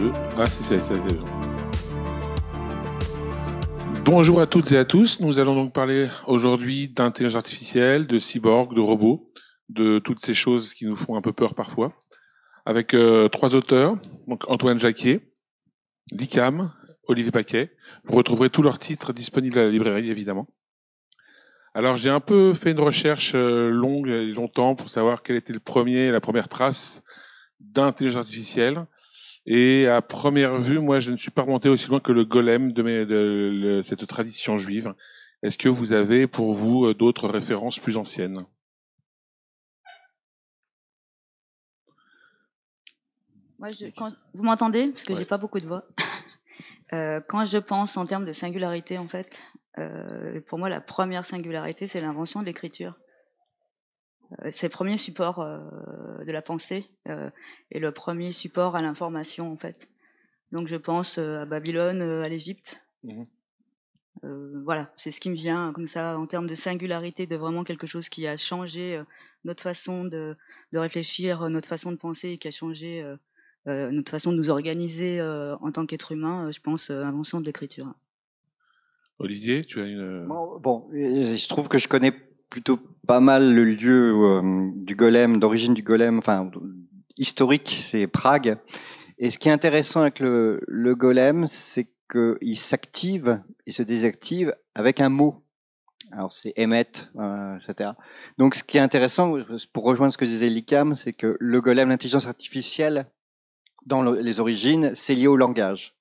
Ah, Bonjour à toutes et à tous. Nous allons donc parler aujourd'hui d'intelligence artificielle, de cyborg, de robots, de toutes ces choses qui nous font un peu peur parfois, avec euh, trois auteurs, donc Antoine Jacquier, Licam, Olivier Paquet. Vous retrouverez tous leurs titres disponibles à la librairie, évidemment. Alors j'ai un peu fait une recherche euh, longue et longtemps pour savoir quel était le premier, la première trace d'intelligence artificielle. Et à première vue, moi, je ne suis pas remonté aussi loin que le golem de, cette tradition juive. Est-ce que vous avez pour vous euh, d'autres références plus anciennes vous m'entendez Parce que je j'ai pas beaucoup de voix. Euh, quand je pense en termes de singularité, en fait, euh, pour moi, la première singularité, c'est l'invention de l'écriture. Euh, c'est le premier support euh, de la pensée euh, et le premier support à l'information en fait. Donc je pense à Babylone, à l'Égypte. Mmh voilà, c'est ce qui me vient comme ça en termes de singularité, de vraiment quelque chose qui a changé notre façon de, de réfléchir, notre façon de penser et qui a changé notre façon de nous organiser en tant qu'être humain. je pense l'invention de l'écriture. Olivier, tu as une. bon, je trouve que je connais plutôt pas mal le lieu euh, du golem, d'origine du golem, enfin historique, c'est Prague. Et ce qui est intéressant avec le, golem, c'est qu'il s'active, il se désactive avec un mot. Alors c'est émettre, euh, etc. Donc ce qui est intéressant, pour rejoindre ce que disait Likam, c'est que le golem, l'intelligence artificielle, dans les origines, c'est lié au langage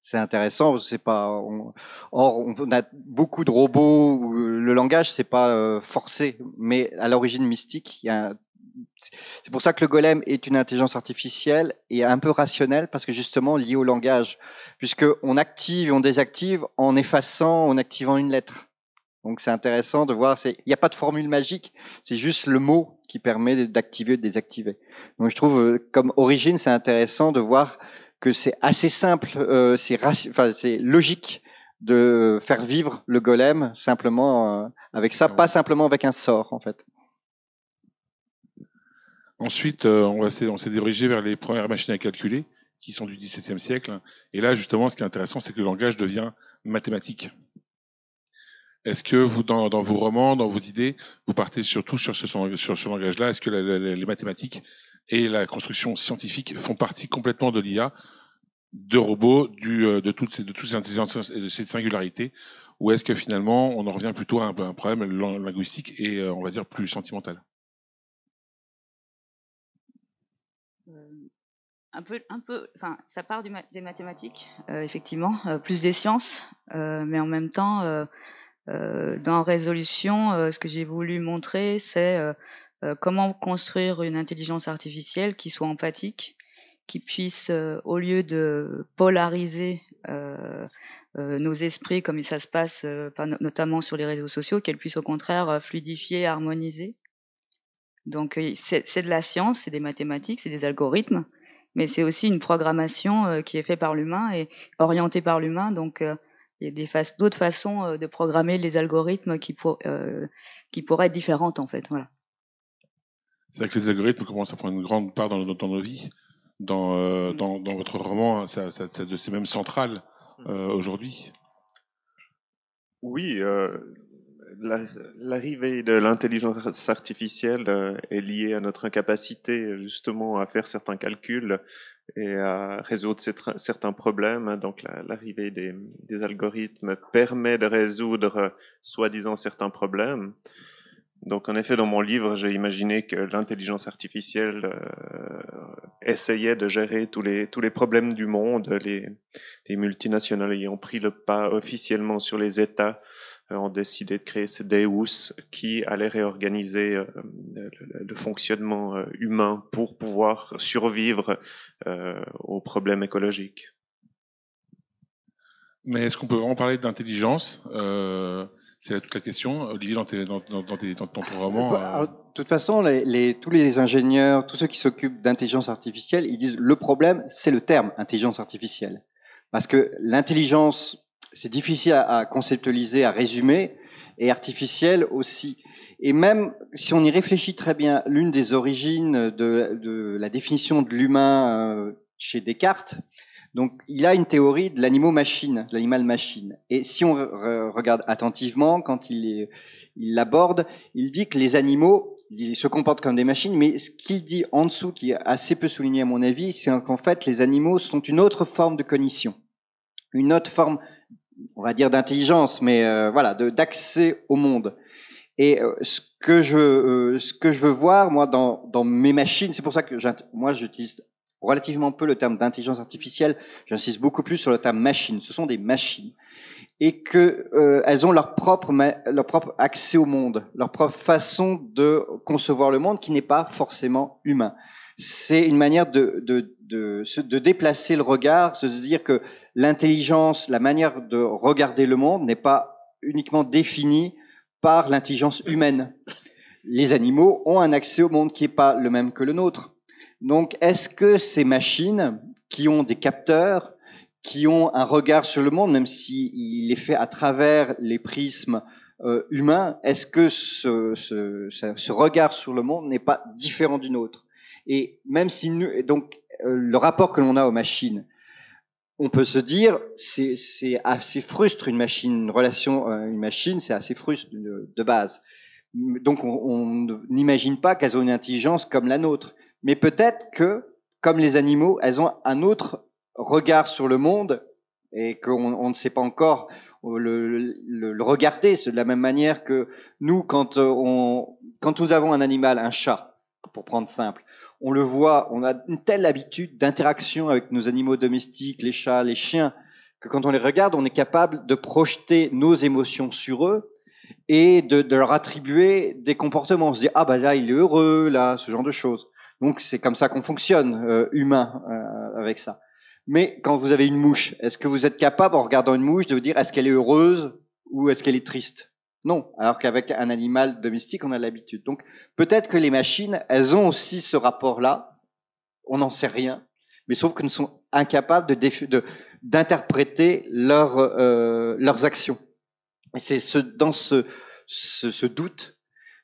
c'est intéressant. C'est pas. On... Or, on a beaucoup de robots. Euh, le langage, c'est pas euh, forcé, mais à l'origine mystique, il C'est pour ça que le golem est une intelligence artificielle et un peu rationnelle parce que justement liée au langage, puisque on active et on désactive en effaçant, en activant une lettre. Donc c'est intéressant de voir. Il n'y a pas de formule magique, c'est juste le mot qui permet d'activer ou de désactiver. Donc je trouve euh, comme origine c'est intéressant de voir que c'est assez simple, euh, c'est logique de faire vivre le golem simplement euh, avec ça, pas simplement avec un sort en fait. Ensuite, euh, on, on s'est dirigé vers les premières machines à calculer qui sont du XVIIe siècle. Et là, justement, ce qui est intéressant, c'est que le langage devient mathématique. Est-ce que vous, dans, vos romans, dans vos idées, vous partez surtout sur ce, sur ce langage-là Est-ce que les mathématiques et la construction scientifique font partie complètement de l'IA, de robots, du, euh, de toutes ces, de toutes ces intelligences de ces singularités, ou est-ce que finalement on en revient plutôt à un, problème linguistique et euh, on va dire plus sentimental euh, un peu, un peu, enfin, ça part des mathématiques, effectivement, plus des sciences, mais en même temps, dans résolution, ce que j'ai voulu montrer, c'est euh, comment construire une intelligence artificielle qui soit empathique, qui puisse, euh, au lieu de polariser euh, nos esprits comme ça se passe notamment sur les réseaux sociaux, qu'elle puisse au contraire fluidifier, harmoniser. Donc c'est de la science, c'est des mathématiques, c'est des algorithmes, mais c'est aussi une programmation qui est faite par l'humain et orientée par l'humain. Donc il y a des façons d'autres façons de programmer les algorithmes qui, pour, qui pourraient être différentes en fait. Voilà cest vrai que les algorithmes commencent à prendre une grande part dans, dans, nos vies. Dans, euh, mm. votre roman, hein, ça, ça, c'est même central mm. euh, aujourd'hui. Oui, euh, l'arrivée de l'intelligence artificielle est liée à notre incapacité justement à faire certains calculs et à résoudre certains problèmes. Hein. Donc l'arrivée des, des, algorithmes permet de résoudre soi-disant certains problèmes. Donc en effet, dans mon livre, j'ai imaginé que l'intelligence artificielle euh, essayait de gérer tous les, tous les problèmes du monde, les, les multinationales ayant pris le pas officiellement sur les États euh, ont décidé de créer ce Deus qui allait réorganiser euh, le, fonctionnement humain pour pouvoir survivre aux problèmes écologiques. Mais est-ce qu'on peut vraiment parler d'intelligence euh... C'est toute la question. Euh, Olivier, dans, tes, dans, tes, dans ton programme. Bah, euh, de toute façon, les, tous les ingénieurs, tous ceux qui s'occupent d'intelligence artificielle, ils disent le problème, c'est le terme intelligence artificielle. Parce que l'intelligence, c'est difficile à, conceptualiser, à résumer, et artificielle aussi. Et même si on y réfléchit très bien, l'une des origines de, de, la définition de l'humain euh, chez Descartes, donc il a une théorie de l'animal-machine, l'animal-machine. Et si on regarde attentivement, quand il l'aborde, il, dit que les animaux ils se comportent comme des machines, mais ce qu'il dit en dessous, qui est assez peu souligné à mon avis, c'est qu'en fait les animaux sont une autre forme de cognition, une autre forme, on va dire d'intelligence, mais euh, voilà, d'accès au monde. Et euh, ce que je euh, ce que je veux voir moi dans, dans mes machines, c'est pour ça que moi j'utilise relativement peu le terme d'intelligence artificielle, j'insiste beaucoup plus sur le terme machine, ce sont des machines, et que euh, elles ont leur propre, leur propre accès au monde, leur propre façon de concevoir le monde qui n'est pas forcément humain. C'est une manière de, de, de, déplacer le regard, de dire que l'intelligence, la manière de regarder le monde n'est pas uniquement définie par l'intelligence humaine. Les animaux ont un accès au monde qui n'est pas le même que le nôtre donc, est-ce que ces machines qui ont des capteurs, qui ont un regard sur le monde, même s'il est fait à travers les prismes euh, humains, est-ce que ce, regard sur le monde n'est pas différent du nôtre Et même si donc euh, le rapport que l'on a aux machines, on peut se dire c'est assez frustre une machine, une relation, euh, une machine, c'est assez frustre de, base. Donc on n'imagine pas qu'elles ont une intelligence comme la nôtre mais peut-être que, comme les animaux, elles ont un autre regard sur le monde et qu'on ne sait pas encore euh, le, regarder. C'est de la même manière que nous, euh, quand, nous avons un animal, un chat, pour prendre simple, on le voit, on a une telle habitude d'interaction avec nos animaux domestiques, les chats, les chiens, que quand on les regarde, on est capable de projeter nos émotions sur eux et de, de leur attribuer des comportements. On se dit, ah bah là, il est heureux, là, ce genre de choses. Donc c'est comme ça qu'on fonctionne, euh, humain, euh, avec ça. Mais quand vous avez une mouche, est-ce que vous êtes capable, en regardant une mouche, de vous dire est-ce qu'elle est heureuse ou est-ce qu'elle est triste Non, alors qu'avec un animal domestique, on a l'habitude. Donc peut-être que les machines, elles ont aussi ce rapport-là, on n'en sait rien, mais sauf que nous sommes incapables d'interpréter euh, leurs actions. Et c'est ce, dans ce, ce doute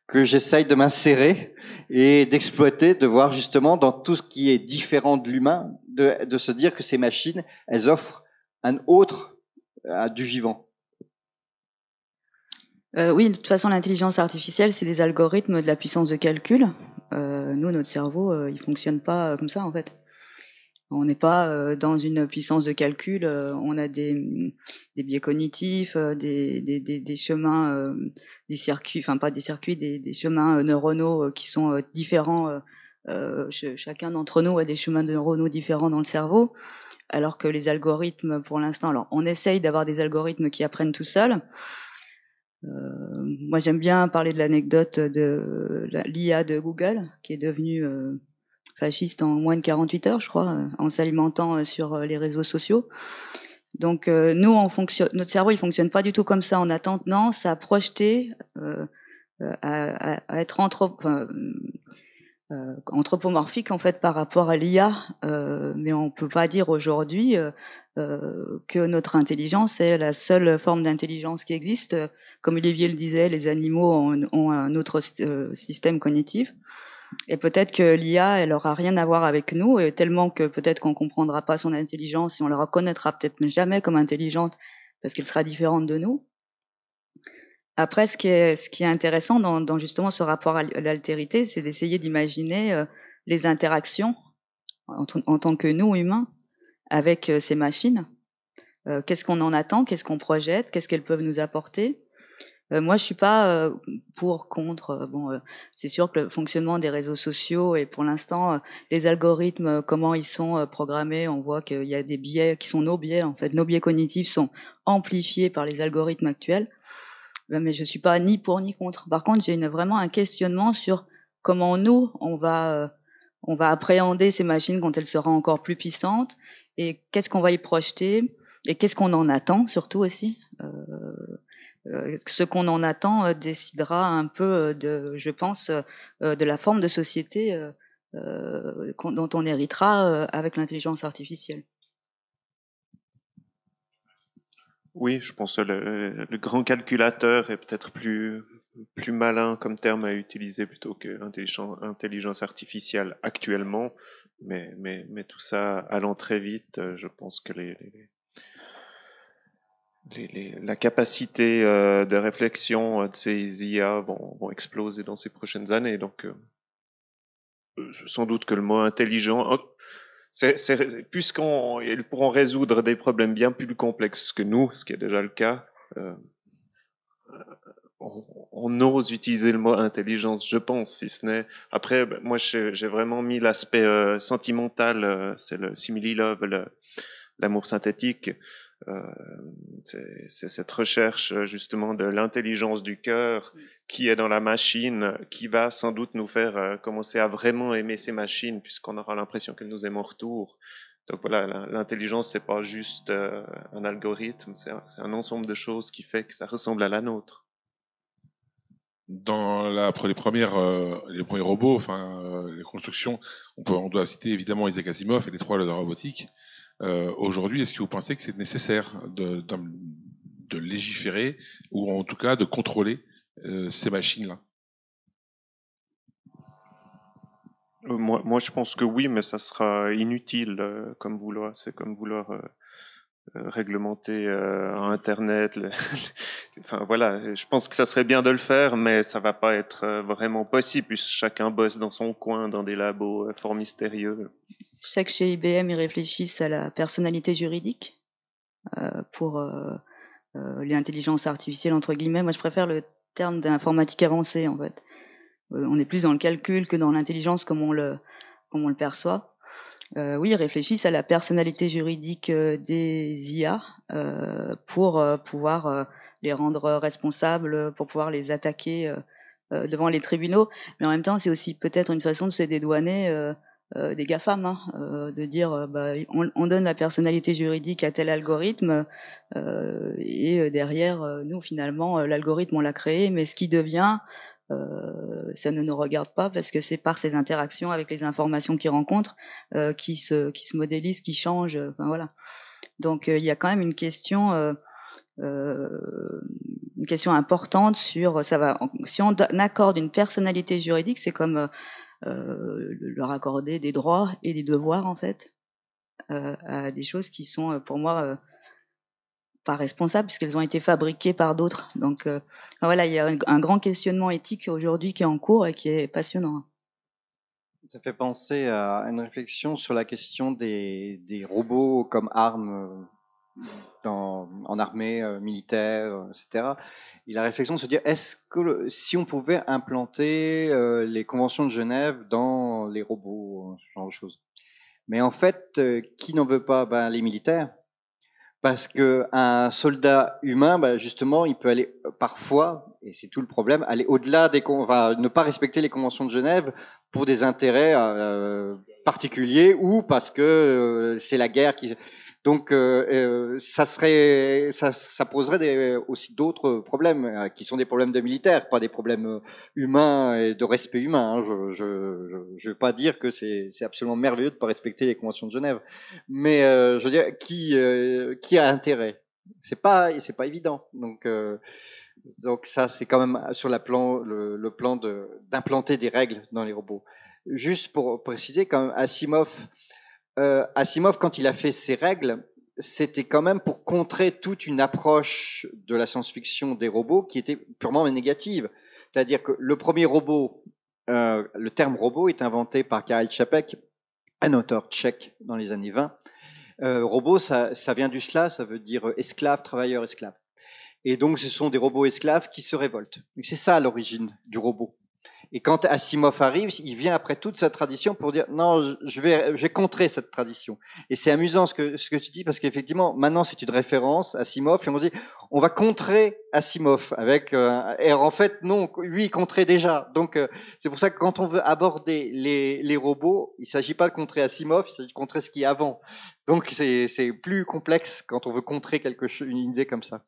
que j'essaye de m'insérer et d'exploiter, de voir justement dans tout ce qui est différent de l'humain, de, se dire que ces machines, elles offrent un autre euh, à du vivant. Euh, oui, de toute façon, l'intelligence artificielle, c'est des algorithmes de la puissance de calcul. Euh, nous, notre cerveau, il il fonctionne pas comme ça, en fait. On n'est pas dans une puissance de calcul, on a des, biais cognitifs, des, des chemins des circuits, enfin pas des circuits, des, chemins euh, neuronaux euh, qui sont euh, différents. chacun d'entre nous a des chemins neuronaux différents dans le cerveau, alors que les algorithmes, pour l'instant, alors on essaye d'avoir des algorithmes qui apprennent tout seuls. moi, j'aime bien parler de l'anecdote de l'IA de Google, qui est devenue fasciste en moins de 48 heures, je crois, en s'alimentant sur les réseaux sociaux. Donc euh, nous, notre cerveau, il fonctionne pas du tout comme ça en attente. Non, ça a projeté euh, euh, à, à, à, être anthropomorphique en fait par rapport à l'IA, mais on ne peut pas dire aujourd'hui que notre intelligence est la seule forme d'intelligence qui existe. Comme Olivier le disait, les animaux ont un autre système cognitif. Et peut-être que l'IA, elle aura rien à voir avec nous, tellement que peut-être qu'on ne comprendra pas son intelligence et on la reconnaîtra peut-être jamais comme intelligente parce qu'elle sera différente de nous. Après, ce qui est, intéressant dans, justement ce rapport à l'altérité, c'est d'essayer d'imaginer euh, les interactions en, tant que nous humains avec euh, ces machines. Euh, qu'est-ce qu'on en attend Qu'est-ce qu'on projette Qu'est-ce qu'elles peuvent nous apporter euh, moi, je suis pas euh, pour, contre. Euh, bon, c'est sûr que le fonctionnement des réseaux sociaux et pour l'instant, les algorithmes, comment ils sont programmés, on voit qu'il y a des biais qui sont nos biais en fait. Nos biais cognitifs sont amplifiés par les algorithmes actuels. Ben, mais je suis pas ni pour ni contre. Par contre, j'ai vraiment un questionnement sur comment nous on va on va appréhender ces machines quand elles seront encore plus puissantes et qu'est-ce qu'on va y projeter et qu'est-ce qu'on en attend surtout aussi. Euh, euh, ce qu'on en attend euh, décidera un peu euh, je pense, de la forme de société dont on héritera avec l'intelligence artificielle. Oui, je pense que le, grand calculateur est peut-être plus, plus malin comme terme à utiliser plutôt que l'intelligence artificielle actuellement, mais, mais, tout ça allant très vite, je pense que les, la capacité euh, de réflexion euh, de ces IA vont, exploser dans ces prochaines années. Donc, euh, sans doute que le mot intelligent, puisqu'ils oh, puisqu'on pourront résoudre des problèmes bien plus complexes que nous, ce qui est déjà le cas, on, on, ose utiliser le mot intelligence, je pense, si ce n'est. Après, ben, moi, j'ai, vraiment mis l'aspect sentimental, c'est le simili love, l'amour synthétique. Euh, c'est cette recherche euh, justement de l'intelligence du cœur mm. qui est dans la machine, qui va sans doute nous faire euh, commencer à vraiment aimer ces machines, puisqu'on aura l'impression qu'elles nous aiment en retour. Donc voilà, l'intelligence, c'est pas juste un algorithme, c'est un, ensemble de choses qui fait que ça ressemble à la nôtre dans les premières les premiers robots, enfin les constructions, on doit citer évidemment Isaac Asimov et les trois de la robotique. Euh, aujourd'hui, est-ce que vous pensez que c'est nécessaire de, légiférer ou en tout cas de contrôler euh, ces machines-là euh, moi, moi, je pense que oui, mais ça sera inutile comme vouloir. C'est comme vouloir réglementer Internet. enfin voilà, je pense que ça serait bien de le faire, mais ça va pas être vraiment possible puisque chacun bosse dans son coin, dans des labos fort mystérieux. Je sais que chez IBM, ils réfléchissent à la personnalité juridique euh, pour euh, euh, l'intelligence artificielle, entre guillemets. Moi, je préfère le terme d'informatique avancée, en fait. Euh, on est plus dans le calcul que dans l'intelligence comme on le, comme on le perçoit. Euh, oui, ils réfléchissent à la personnalité juridique des IA pour pouvoir les rendre responsables, pour pouvoir les attaquer devant les tribunaux. Mais en même temps, c'est aussi peut-être une façon de se dédouaner euh, des GAFAM, hein, euh, de dire euh, bah, on, on, donne la personnalité juridique à tel algorithme et derrière nous finalement l'algorithme on l'a créé mais ce qui devient euh, ça ne nous regarde pas parce que c'est par ces interactions avec les informations qu'il rencontrent euh, qui se qui se modélise, qui changent. enfin voilà. Donc il y a quand même une question une question importante sur ça va si on accorde une personnalité juridique, c'est comme euh, leur accorder des droits et des devoirs en fait euh, à des choses qui sont euh, pour moi pas responsables puisqu'elles ont été fabriquées par d'autres. Donc voilà, il y a un, grand questionnement éthique aujourd'hui qui est en cours et qui est passionnant. Ça fait penser à une réflexion sur la question des, des robots comme armes dans, en armée euh, militaire, euh, etc. Il a réflexion de se dire est-ce que si on pouvait implanter euh, les conventions de Genève dans les robots, ce genre de choses. Mais en fait, qui n'en veut pas ben, Les militaires. Parce qu'un soldat humain, ben, justement, il peut aller parfois, et c'est tout le problème, aller au-delà des ne pas respecter les conventions de Genève pour des intérêts particuliers ou parce que c'est la guerre qui donc, euh, euh, ça serait, ça, ça poserait des, aussi d'autres problèmes euh, qui sont des problèmes de militaires, pas des problèmes humains et de respect humain. Hein. Je, je, je, veux pas dire que c'est, absolument merveilleux de pas respecter les conventions de Genève, mais je veux dire, qui, qui a intérêt C'est pas, c'est pas évident. Donc, donc ça, c'est quand même sur la plan, le, plan de, d'implanter des règles dans les robots. Juste pour préciser, quand même, Asimov euh, Asimov, quand il a fait ses règles, c'était quand même pour contrer toute une approche de la science-fiction des robots qui était purement négative. C'est-à-dire que le premier robot, euh, le terme robot est inventé par Karel Čapek, un auteur tchèque dans les années 20. Euh, robot, ça, vient du slav, ça veut dire esclave, travailleur, esclave. Et donc, ce sont des robots esclaves qui se révoltent. C'est ça l'origine du robot. Et quand Asimov arrive, il vient après toute sa tradition pour dire non, je vais, je vais contrer cette tradition. Et c'est amusant ce que, ce que tu dis parce qu'effectivement, maintenant c'est une référence Asimov et on dit on va contrer Asimov avec. Euh, et en fait, non, lui il contrait déjà. Donc euh, c'est pour ça que quand on veut aborder les, les robots, il s'agit pas de contrer Asimov, il s'agit de contrer ce qui est avant. Donc c'est plus complexe quand on veut contrer quelque chose, une idée comme ça.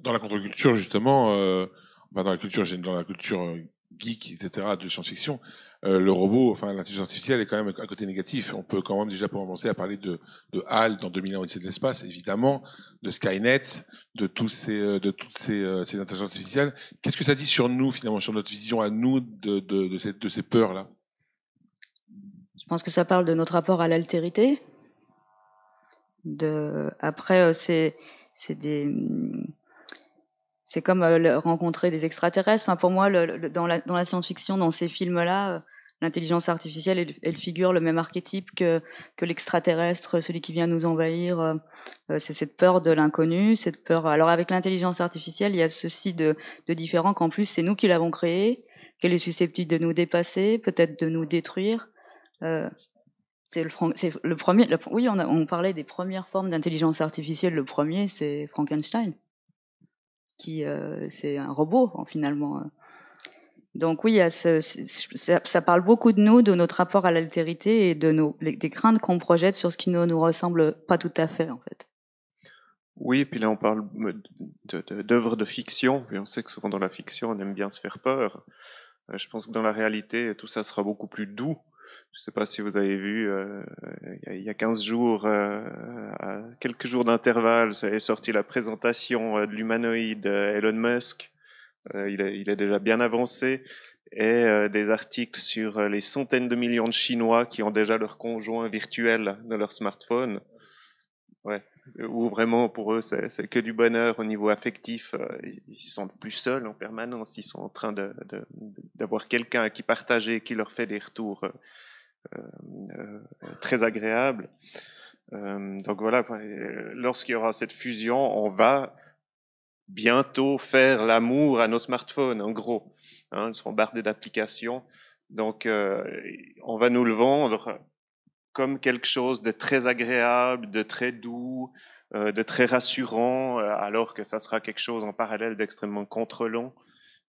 Dans la contre-culture justement. Euh dans la culture, dans la culture euh, geek, etc., de science-fiction, euh, le robot, enfin l'intelligence artificielle est quand même un côté négatif. On peut quand même déjà commencer à parler de, de HAL dans 2001 de l'espace, évidemment, de Skynet, de tous ces, euh, de toutes ces, ces intelligences artificielles. Qu'est-ce que ça dit sur nous finalement, sur notre vision à nous de, de, de, de ces peurs là Je pense que ça parle de notre rapport à l'altérité. De... Après, c'est c'est des hmm, c'est comme euh, rencontrer des extraterrestres. Enfin, pour moi, dans la, dans la science-fiction, dans ces films-là, euh, l'intelligence artificielle, elle, figure le même archétype que, que l'extraterrestre, celui qui vient nous envahir. Euh, c'est cette peur de l'inconnu, cette peur. Alors, avec l'intelligence artificielle, il y a ceci de, de différent qu'en plus, c'est nous qui l'avons créé, qu'elle est susceptible de nous dépasser, peut-être de nous détruire. c'est le, le, premier. oui, on, on parlait des premières formes d'intelligence artificielle. Le premier, c'est Frankenstein qui euh, c'est un robot hein, finalement. Euh. Donc oui, ça, parle beaucoup de nous, de notre rapport à l'altérité et de nos, des craintes qu'on projette sur ce qui ne nous ressemble pas tout à fait en fait. Oui, et puis là on parle d'œuvres de, de, fiction, puis on sait que souvent dans la fiction on aime bien se faire peur. Euh, je pense que dans la réalité tout ça sera beaucoup plus doux je ne sais pas si vous avez vu, euh, il y a 15 jours, euh, quelques jours d'intervalle, ça est sorti la présentation euh, de l'humanoïde Elon Musk. Il est, déjà bien avancé. Et des articles sur les centaines de millions de Chinois qui ont déjà leur conjoint virtuel dans leur smartphone. Ou vraiment pour eux, c'est que du bonheur au niveau affectif. Ils se sentent plus seuls en permanence. Ils sont en train d'avoir quelqu'un à qui partager, qui leur fait des retours euh, euh, très agréable. Euh, donc voilà, lorsqu'il y aura cette fusion, on va bientôt faire l'amour à nos smartphones, en gros. Hein, ils seront bardés d'applications. Donc, on va nous le vendre comme quelque chose de très agréable, de très doux, de très rassurant, alors que ça sera quelque chose en parallèle d'extrêmement contrôlant.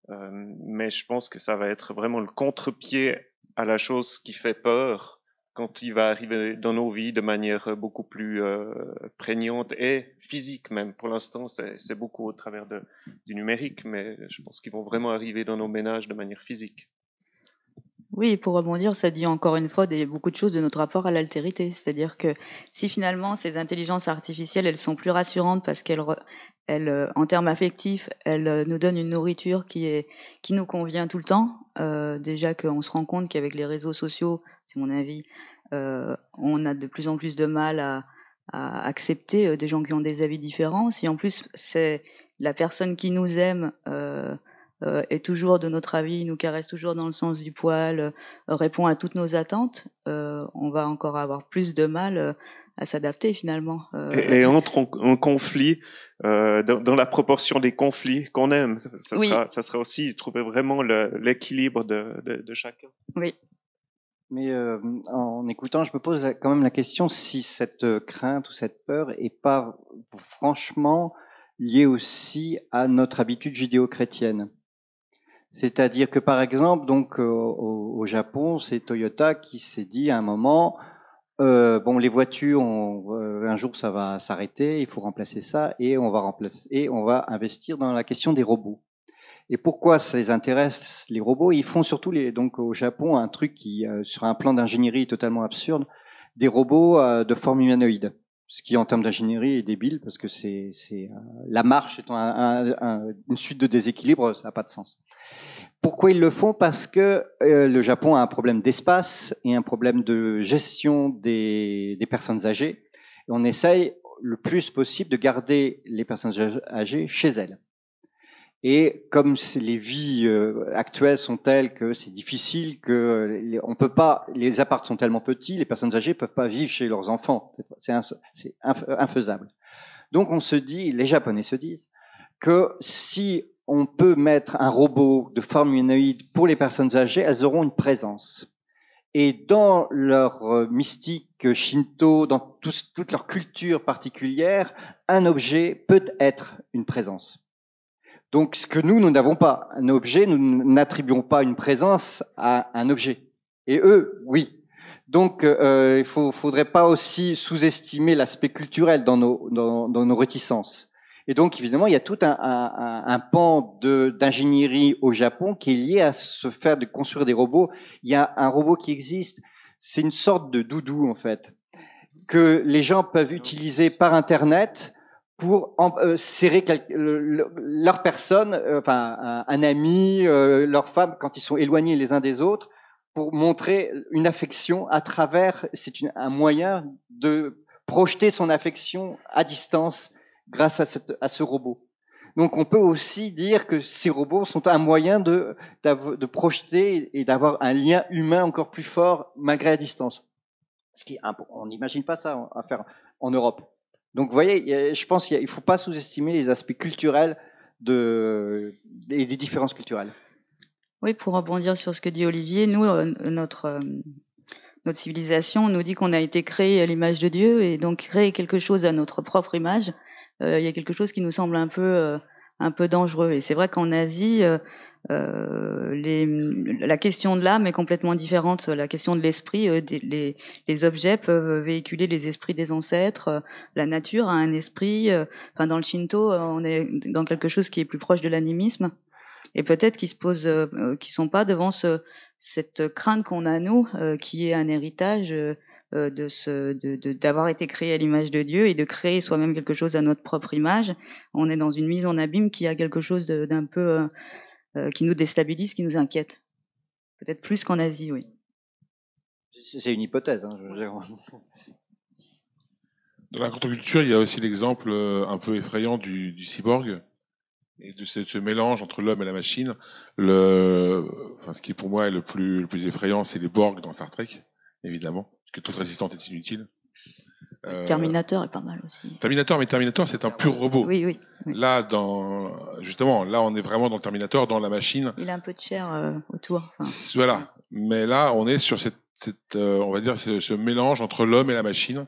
mais je pense que ça va être vraiment le contre-pied à la chose qui fait peur quand il va arriver dans nos vies de manière beaucoup plus euh, prégnante et physique même. Pour l'instant, c'est beaucoup au travers du numérique, mais je pense qu'ils vont vraiment arriver dans nos ménages de manière physique. Oui, pour rebondir, ça dit encore une fois des, beaucoup de choses de notre rapport à l'altérité. C'est-à-dire que si finalement ces intelligences artificielles, elles sont plus rassurantes parce qu'elles, elles, euh, en termes affectifs, elles euh, nous donnent une nourriture qui est qui nous convient tout le temps. Euh, déjà qu'on se rend compte qu'avec les réseaux sociaux, c'est mon avis, on a de plus en plus de mal à, accepter des gens qui ont des avis différents. Si en plus c'est la personne qui nous aime. Euh, est toujours de notre avis, nous caresse toujours dans le sens du poil, euh, répond à toutes nos attentes, euh, on va encore avoir plus de mal à s'adapter finalement. Et, entre en, conflit dans, la proportion des conflits qu'on aime. Ça, sera, ça, aussi trouver vraiment l'équilibre de, de, de, chacun. Oui. Mais en écoutant, je me pose quand même la question si cette crainte ou cette peur est pas franchement liée aussi à notre habitude judéo-chrétienne c'est-à-dire que par exemple, donc euh, au, Japon, c'est Toyota qui s'est dit à un moment, euh, bon, les voitures, euh, un jour ça va s'arrêter, il faut remplacer ça, et on va remplacer, et on va investir dans la question des robots. Et pourquoi ça les intéresse les robots Ils font surtout les, donc au Japon un truc qui, sur un plan d'ingénierie totalement absurde, des robots de forme humanoïde ce qui en termes d'ingénierie est débile parce que c'est euh, la marche étant une suite de déséquilibres, ça n'a pas de sens. Pourquoi ils le font Parce que euh, le Japon a un problème d'espace et un problème de gestion des, personnes âgées. on essaye le plus possible de garder les personnes âgées chez elles. Et comme les vies euh, actuelles sont telles que c'est difficile, que les, on peut pas, les appartes sont tellement petits, les personnes âgées peuvent pas vivre chez leurs enfants, c'est infaisable. Donc on se dit, les Japonais se disent, que si on peut mettre un robot de forme humanoïde pour les personnes âgées, elles auront une présence. Et dans leur euh, mystique shinto, dans toute leur culture particulière, un objet peut être une présence. Donc ce que nous, nous n'avons pas, un objet, nous n'attribuons pas une présence à un objet. Et eux, oui. Donc euh, euh, il ne faudrait pas aussi sous-estimer l'aspect culturel dans nos, dans, nos réticences. Et donc, évidemment, il y a tout un, un, un pan d'ingénierie au Japon qui est lié à se faire de construire des robots. Il y a un robot qui existe, c'est une sorte de doudou en fait, que les gens peuvent utiliser par Internet pour euh, serrer leur personne, euh, enfin un, ami, euh, leur femme, quand ils sont éloignés les uns des autres, pour montrer une affection à travers. C'est un moyen de projeter son affection à distance grâce à, cette, à ce robot. Donc on peut aussi dire que ces robots sont un moyen de, de projeter et d'avoir un lien humain encore plus fort malgré la distance. Ce qui, on n'imagine pas ça à faire en Europe. Donc, vous voyez, je pense qu'il ne faut pas sous-estimer les aspects culturels de, et des différences culturelles. Oui, pour rebondir sur ce que dit Olivier, nous, euh, notre, euh, notre civilisation nous dit qu'on a été créé à l'image de Dieu et donc créer quelque chose à notre propre image, euh, il y a quelque chose qui nous semble un peu, un peu dangereux. Et c'est vrai qu'en Asie, euh, les, la question de l'âme est complètement différente. La question de l'esprit, euh, les, les, objets peuvent véhiculer les esprits des ancêtres. Euh, la nature a un esprit. Enfin, dans le Shinto, on est dans quelque chose qui est plus proche de l'animisme. Et peut-être qu'ils se posent, qui sont pas devant ce, cette crainte qu'on a nous, qui est un héritage de ce d'avoir de, été créé à l'image de Dieu et de créer soi-même quelque chose à notre propre image. On est dans une mise en abîme qui a quelque chose d'un peu euh, qui nous déstabilise, qui nous inquiète. Peut-être plus qu'en Asie, oui. C'est une hypothèse. Hein, dans la contre-culture, il y a aussi l'exemple euh, un peu effrayant du, cyborg et de ce, mélange entre l'homme et la machine. ce qui pour moi est le plus, effrayant, c'est les Borg dans Star Trek, évidemment, parce que toute résistante est inutile. Euh, Terminator est pas mal aussi. Terminator, mais Terminator, c'est un pur robot. Oui, oui, Là, dans, justement, là, on est vraiment dans le Terminator, dans la machine. Il a un peu de chair euh, autour. voilà. Mais là, on est sur cette, cette euh, on va dire, ce, mélange entre l'homme et la machine.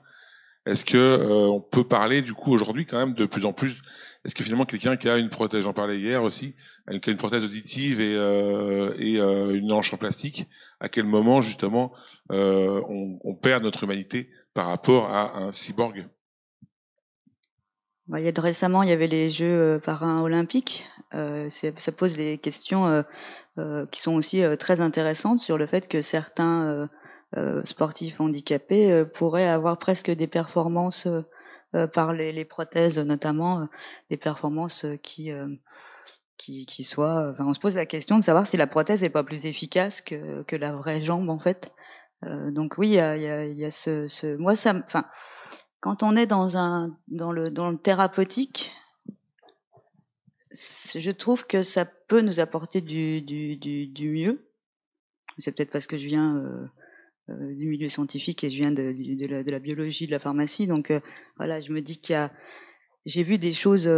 Est-ce que on peut parler, du coup, aujourd'hui, quand même, de plus en plus Est-ce que finalement, quelqu'un qui a une prothèse, j'en parlais hier aussi, qui a une prothèse auditive et, et une hanche en plastique, à quel moment, justement, on, on perd notre humanité par rapport à un cyborg bah, il y récemment, il y avait les Jeux parrain Euh, euh ça pose des questions euh, euh, qui sont aussi très intéressantes sur le fait que certains sportifs handicapés pourraient avoir presque des performances par les, prothèses, notamment des performances qui qui, qui soient. on se pose la question de savoir si la prothèse n'est pas plus efficace que, que la vraie jambe en fait. Euh, donc oui, il y a, y a, ce, ce... moi ça, enfin, quand on est dans un dans le dans le thérapeutique, je trouve que ça peut nous apporter du du du, du mieux. C'est peut-être parce que je viens euh, euh, du milieu scientifique et je viens de, de, la, biologie, de la pharmacie, donc voilà, je me dis qu'il y a j'ai vu des choses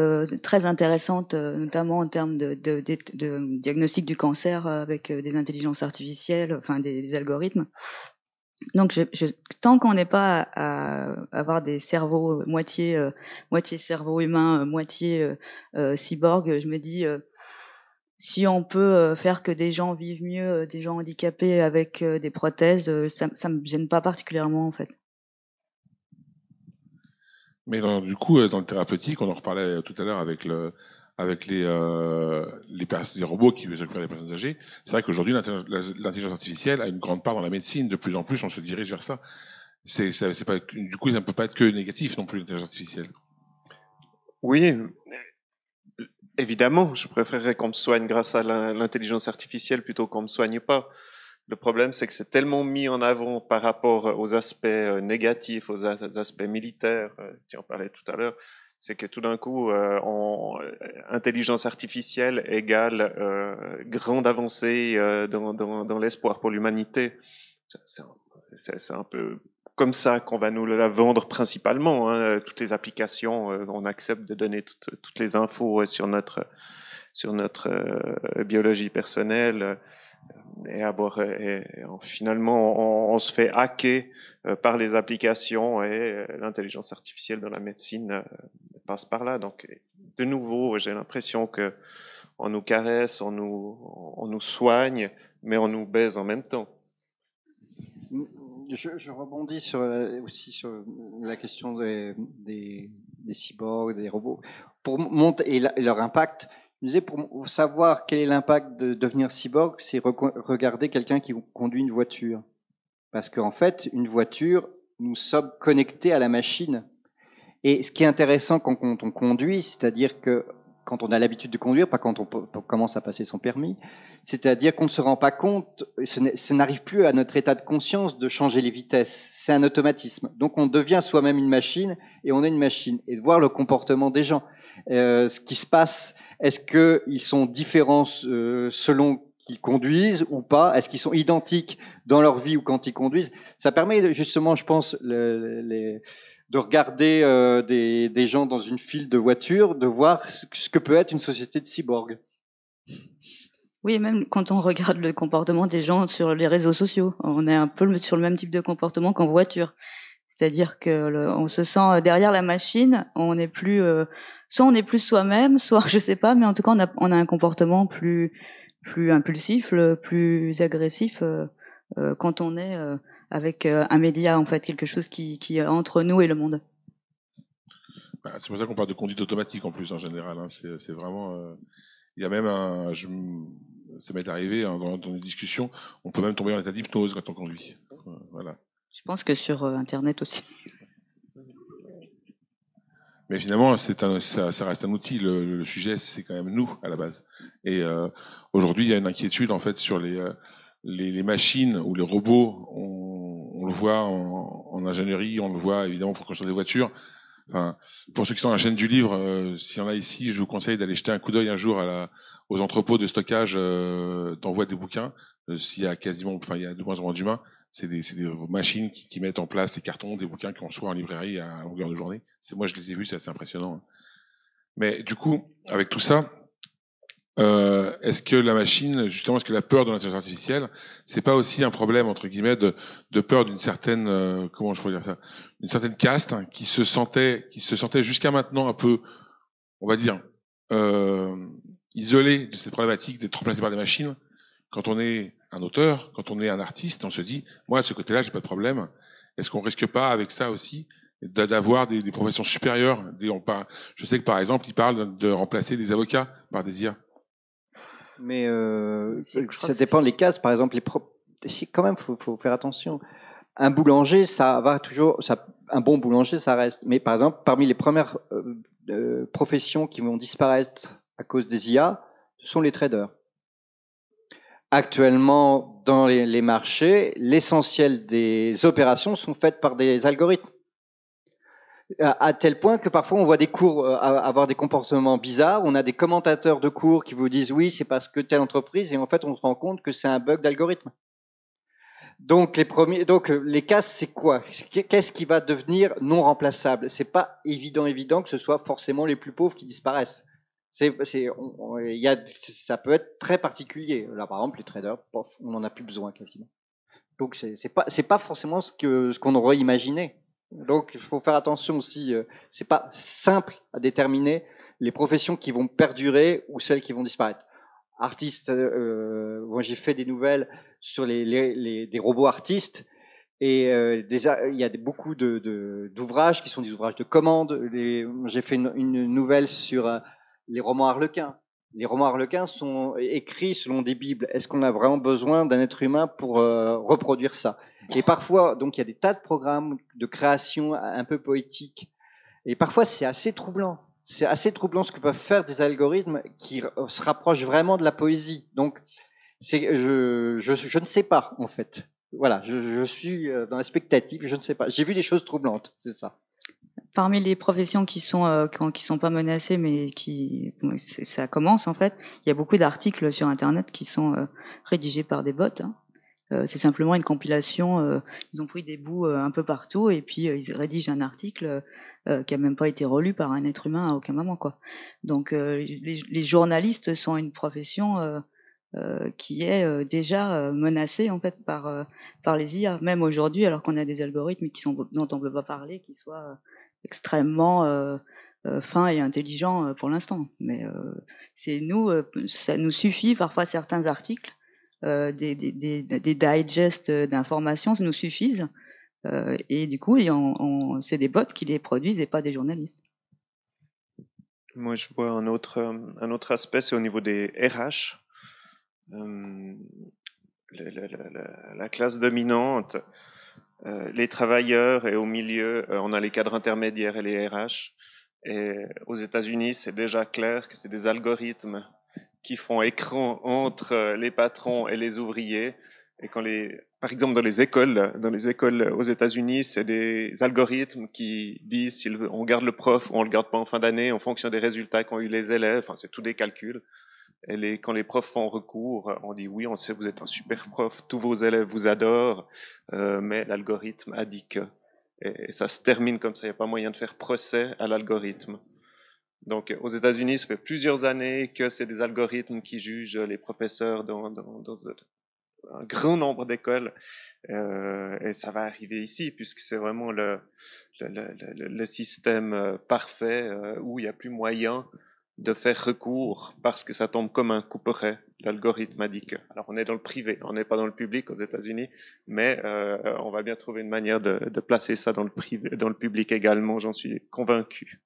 très intéressantes, notamment en termes de, de, de, diagnostic du cancer avec des intelligences artificielles, enfin des algorithmes donc, je, je, tant qu'on n'est pas à, avoir des cerveaux euh, moitié euh, moitié cerveau humain, euh, moitié cyborg, je me dis si on peut faire que des gens vivent mieux, des gens handicapés avec des prothèses, ça, ça me gêne pas particulièrement en fait. Mais du coup, dans le thérapeutique, on en reparlait tout à l'heure avec le, avec les, euh, les, robots qui occuper les personnes âgées. C'est vrai qu'aujourd'hui, l'intelligence artificielle a une grande part dans la médecine. De plus en plus, on se dirige vers ça. C'est, pas, du coup, ça ne peut pas être que négatif non plus, l'intelligence artificielle. Oui, évidemment. Je préférerais qu'on me soigne grâce à l'intelligence artificielle plutôt qu'on ne me soigne pas. Le problème, c'est que c'est tellement mis en avant par rapport aux aspects euh, négatifs, aux aspects militaires, euh, tu en parlais tout à l'heure, c'est que tout d'un coup, euh, euh, intelligence artificielle égale euh, grande avancée euh, dans, dans, dans l'espoir pour l'humanité. C'est un, un, peu comme ça qu'on va nous la vendre principalement. Hein. Toutes les applications, euh, on accepte de donner toutes, toutes les infos euh, sur notre, sur notre biologie personnelle et avoir finalement on, se fait hacker euh, par les applications et euh, l'intelligence artificielle dans la médecine euh, passe par là. Donc de nouveau, j'ai l'impression que on nous caresse, on nous on nous soigne, mais on nous baise en même temps. Je, rebondis aussi sur la question des, des, cyborgs, des robots, pour monter et leur impact. Je disais, pour savoir quel est l'impact de devenir cyborg, c'est regarder quelqu'un qui conduit une voiture. Parce qu'en fait, une voiture, nous sommes connectés à la machine. Et ce qui est intéressant quand on conduit, c'est-à-dire que quand on a l'habitude de conduire, pas quand on commence à passer son permis, c'est-à-dire qu'on ne se rend pas compte, ce n'arrive plus à notre état de conscience de changer les vitesses, c'est un automatisme. Donc on devient soi-même une machine et on est une machine, et de voir le comportement des gens, euh, ce qui se passe, est-ce qu'ils sont différents euh, selon qu'ils conduisent ou pas Est-ce qu'ils sont identiques dans leur vie ou quand ils conduisent Ça permet justement, je pense, de regarder euh, des, gens dans une file de voitures, de voir ce que peut être une société de cyborg. Oui, même quand on regarde le comportement des gens sur les réseaux sociaux, on est un peu sur le même type de comportement qu'en voiture. C'est-à-dire qu'on se sent euh, derrière la machine, on n'est plus soit on est plus soi-même, soit je sais pas, mais en tout cas on a, un comportement plus plus impulsif, plus agressif euh, euh, quand on est euh, avec un média en fait, quelque chose qui qui est entre nous et le monde. Bah, c'est pour ça qu'on parle de conduite automatique en plus en général. Hein. C'est vraiment il y a même un ça m'est arrivé hein, dans, une discussion, on peut même tomber en état d'hypnose quand on conduit. Voilà. Je pense que sur Internet aussi. Mais finalement, c'est un, ça, ça, reste un outil. Le, sujet, c'est quand même nous à la base. Et euh, aujourd'hui, il y a une inquiétude en fait sur les, euh, les, les machines ou les robots. On, on le voit en, en, ingénierie, on le voit évidemment pour construire des voitures. Enfin, pour ceux qui sont dans la chaîne du livre, euh, s'il y en a ici, je vous conseille d'aller jeter un coup d'œil un jour à la, aux entrepôts de stockage euh, d'envoi des bouquins. Euh, s'il y a quasiment, enfin, il y a de moins en moins d'humains, c'est des, des, machines qui, mettent en place des cartons, des bouquins qu'on reçoit en librairie à longueur de journée. C'est moi, je les ai vus, c'est assez impressionnant. Hein. Mais du coup, avec tout ça, euh, est-ce que la machine, justement, est-ce que la peur de l'intelligence artificielle, c'est pas aussi un problème entre guillemets de, peur d'une certaine, euh, comment je pourrais dire ça, une certaine caste hein, qui se sentait, qui se sentait jusqu'à maintenant un peu, on va dire, euh, isolée de cette problématique d'être remplacée par des machines. Quand on est un auteur, quand on est un artiste, on se dit, moi, à ce côté-là, j'ai pas de problème. Est-ce qu'on risque pas avec ça aussi d'avoir des, professions supérieures Je sais que par exemple, il parle de remplacer des avocats par des IA. Mais euh, ça dépend des cases. Par exemple, les quand même, faut, faut faire attention. Un boulanger, ça va toujours. Ça, un bon boulanger, ça reste. Mais par exemple, parmi les premières euh, euh, professions qui vont disparaître à cause des IA, ce sont les traders actuellement dans les, marchés, l'essentiel des opérations sont faites par des algorithmes. À, tel point que parfois on voit des cours euh, avoir des comportements bizarres. On a des commentateurs de cours qui vous disent oui, c'est parce que telle entreprise, et en fait on se rend compte que c'est un bug d'algorithme. Donc les premiers, donc euh, les c'est quoi Qu'est-ce qui va devenir non remplaçable C'est pas évident, évident que ce soit forcément les plus pauvres qui disparaissent c'est, c'est, y a, ça peut être très particulier. Là, par exemple, les traders, pof, on n'en a plus besoin quasiment. Donc, c'est, c'est pas, c'est pas forcément ce que, ce qu'on aurait imaginé. Donc, il faut faire attention aussi. Euh, c'est pas simple à déterminer les professions qui vont perdurer ou celles qui vont disparaître. Artistes, euh, euh, moi j'ai fait des nouvelles sur les, les, des robots artistes et euh, il y a beaucoup de, de, d'ouvrages qui sont des ouvrages de commande. j'ai fait une nouvelle sur les romans harlequins. Les romans harlequins sont écrits selon des bibles. Est-ce qu'on a vraiment besoin d'un être humain pour euh, reproduire ça Et parfois, donc il y a des tas de programmes de création un peu poétique. Et parfois, c'est assez troublant. C'est assez troublant ce que peuvent faire des algorithmes qui euh, se rapprochent vraiment de la poésie. Donc, je, je, ne sais pas en fait. Voilà, je, suis euh, dans la spectative, je ne sais pas. J'ai vu des choses troublantes, c'est ça. Parmi les professions qui sont euh, qui sont pas menacées, mais qui ça commence en fait, il y a beaucoup d'articles sur Internet qui sont euh, rédigés par des bots. Hein. Euh, c'est simplement une compilation. ils ont pris des bouts un peu partout et puis ils rédigent un article qui a même pas été relu par un être humain à aucun moment quoi. Donc les, journalistes sont une profession qui est déjà menacée en fait par par les IA, même aujourd'hui, alors qu'on a des algorithmes qui sont dont on ne peut pas parler, qui soient extrêmement euh, euh, fin et intelligent euh, pour l'instant. Mais c'est nous, ça nous suffit parfois certains articles, des, des, d'informations, ça nous suffisent. et du coup, c'est des bots qui les produisent et pas des journalistes. Moi, je vois un autre, un autre aspect, c'est au niveau des RH. la, la, classe dominante euh, les travailleurs et au milieu, euh, on a les cadres intermédiaires et les RH. Et aux États-Unis, c'est déjà clair que c'est des algorithmes qui font écran entre euh, les patrons et les ouvriers. Et quand les, par exemple, dans les écoles, dans les écoles aux États-Unis, c'est des algorithmes qui disent si on garde le prof ou on le garde pas en fin d'année en fonction des résultats qu'ont eu les élèves. Enfin, c'est tout des calculs. Et les, quand les profs font recours, on dit oui, on sait, vous êtes un super prof, tous vos élèves vous adorent, euh, mais l'algorithme a dit que. Et, ça se termine comme ça, il n'y a pas moyen de faire procès à l'algorithme. Donc aux États-Unis, ça fait plusieurs années que c'est des algorithmes qui jugent les professeurs dans, dans, dans un grand nombre d'écoles. Euh, et ça va arriver ici, puisque c'est vraiment le, le, le, le, système euh, parfait euh, où il n'y a plus moyen de faire recours parce que ça tombe comme un couperet. L'algorithme a dit que. Alors on est dans le privé, on n'est pas dans le public aux États-Unis, mais euh, on va bien trouver une manière de, placer ça dans le privé, dans le public également. J'en suis convaincu.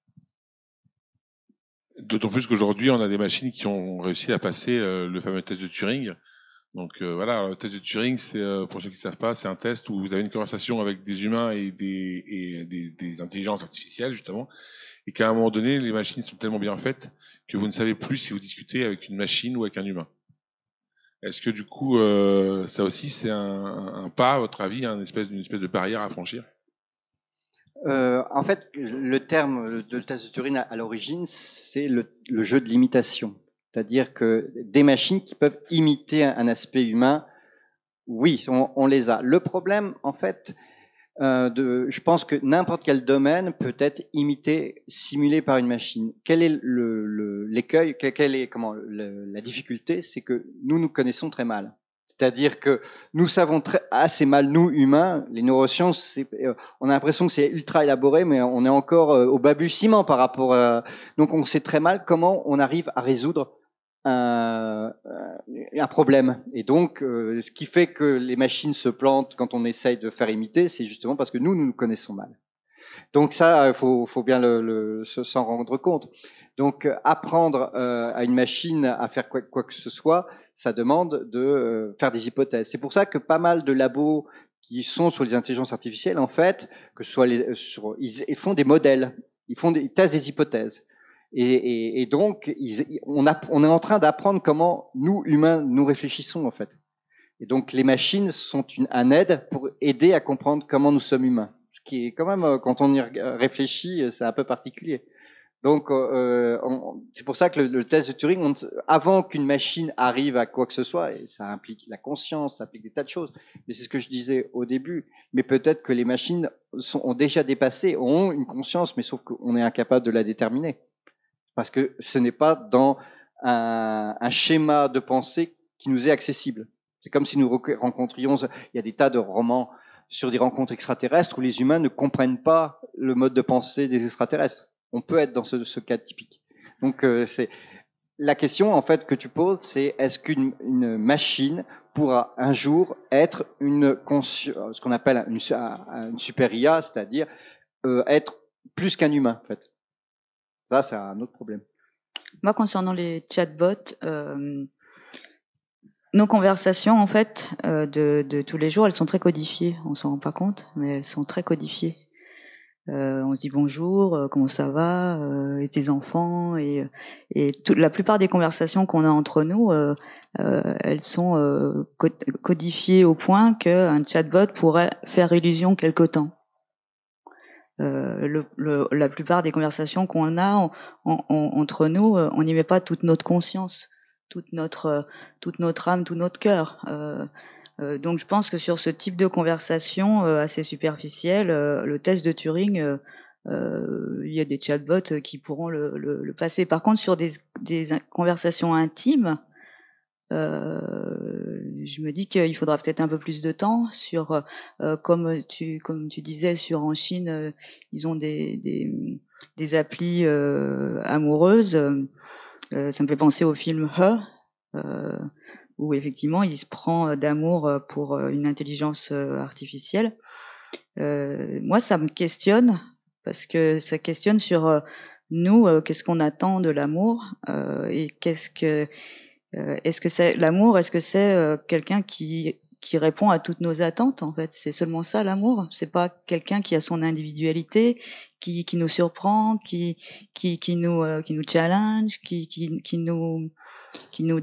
D'autant plus qu'aujourd'hui on a des machines qui ont réussi à passer euh, le fameux test de Turing. Donc euh, voilà, le test de Turing, c'est pour ceux qui ne savent pas, c'est un test où vous avez une conversation avec des humains et et des intelligences artificielles justement et qu'à un moment donné, les machines sont tellement bien faites que vous ne savez plus si vous discutez avec une machine ou avec un humain. Est-ce que du coup, euh, ça aussi, c'est un, pas, à votre avis, une espèce, d'une espèce de barrière à franchir euh, en fait, le terme de test de Turing à, l'origine, c'est le, jeu de l'imitation. C'est-à-dire que des machines qui peuvent imiter un, aspect humain, oui, on les a. Le problème, en fait, euh, de, je pense que n'importe quel domaine peut être imité, simulé par une machine. Quel est l'écueil, le, quelle est comment la difficulté, c'est que nous nous connaissons très mal. C'est-à-dire que nous savons très, assez mal, nous humains, les neurosciences, euh, on a l'impression que c'est ultra élaboré, mais on est encore euh, au balbutiement par rapport. À, donc on sait très mal comment on arrive à résoudre euh, euh, un, problème. Et donc, euh, ce qui fait que les machines se plantent quand on essaye de faire imiter, c'est justement parce que nous, nous nous connaissons mal. Donc ça, il faut, faut, bien s'en rendre compte. Donc apprendre à une machine à faire quoi, que ce soit, ça demande de faire des hypothèses. C'est pour ça que pas mal de labos qui sont sur les intelligences artificielles, en fait, que ce sur, ils, font des modèles, ils font des, ils testent des hypothèses. Et, donc, on, est en train d'apprendre comment nous, humains, nous réfléchissons, en fait. Et donc, les machines sont une, un aide pour aider à comprendre comment nous sommes humains. Ce qui est quand même, euh, quand on y réfléchit, euh, c'est un peu particulier. Donc, euh, c'est pour ça que le, test de Turing, avant qu'une machine arrive à quoi que ce soit, et ça implique la conscience, ça implique des tas de choses, mais c'est ce que je disais au début, mais peut-être que les machines ont déjà dépassé, ont une conscience, mais sauf qu'on est incapable de la déterminer parce que ce n'est pas dans un, un, schéma de pensée qui nous est accessible. C'est comme si nous rencontrions, il y a des tas de romans sur des rencontres extraterrestres où les humains ne comprennent pas le mode de pensée des extraterrestres. On peut être dans ce, ce cas typique. Donc euh, c'est la question en fait que tu poses, c'est est-ce qu'une une machine pourra un jour être une ce qu'on appelle une, une super IA, c'est-à-dire euh, être plus qu'un humain en fait. Ça, c'est un autre problème. Moi, concernant les chatbots, euh, nos conversations, en fait, euh, de, de, tous les jours, elles sont très codifiées. On s'en rend pas compte, mais elles sont très codifiées. Euh, on se dit bonjour, euh, comment ça va, euh, et tes enfants, et, et toute la plupart des conversations qu'on a entre nous, euh, elles sont codifiées au point qu'un chatbot pourrait faire illusion quelque temps. Euh, la plupart des conversations qu'on a en, entre nous, euh, on n'y met pas toute notre conscience, toute notre, euh, toute notre âme, tout notre cœur. donc je pense que sur ce type de conversation assez superficielle, le test de Turing, il y a des chatbots qui pourront le, passer. Par contre, sur des conversations intimes, euh, je me dis qu'il faudra peut-être un peu plus de temps sur, euh, comme tu comme tu disais sur en Chine, euh, ils ont des des, des applis euh, amoureuses. ça me fait penser au film Her, où effectivement il se prend d'amour pour une intelligence artificielle. moi, ça me questionne parce que ça questionne sur nous, qu'est-ce qu'on attend de l'amour et qu'est-ce que euh, est-ce que c'est l'amour Est-ce que c'est euh, quelqu'un qui qui répond à toutes nos attentes en fait C'est seulement ça l'amour. C'est pas quelqu'un qui a son individualité, qui qui nous surprend, qui qui qui nous euh, qui nous challenge, qui qui qui nous qui nous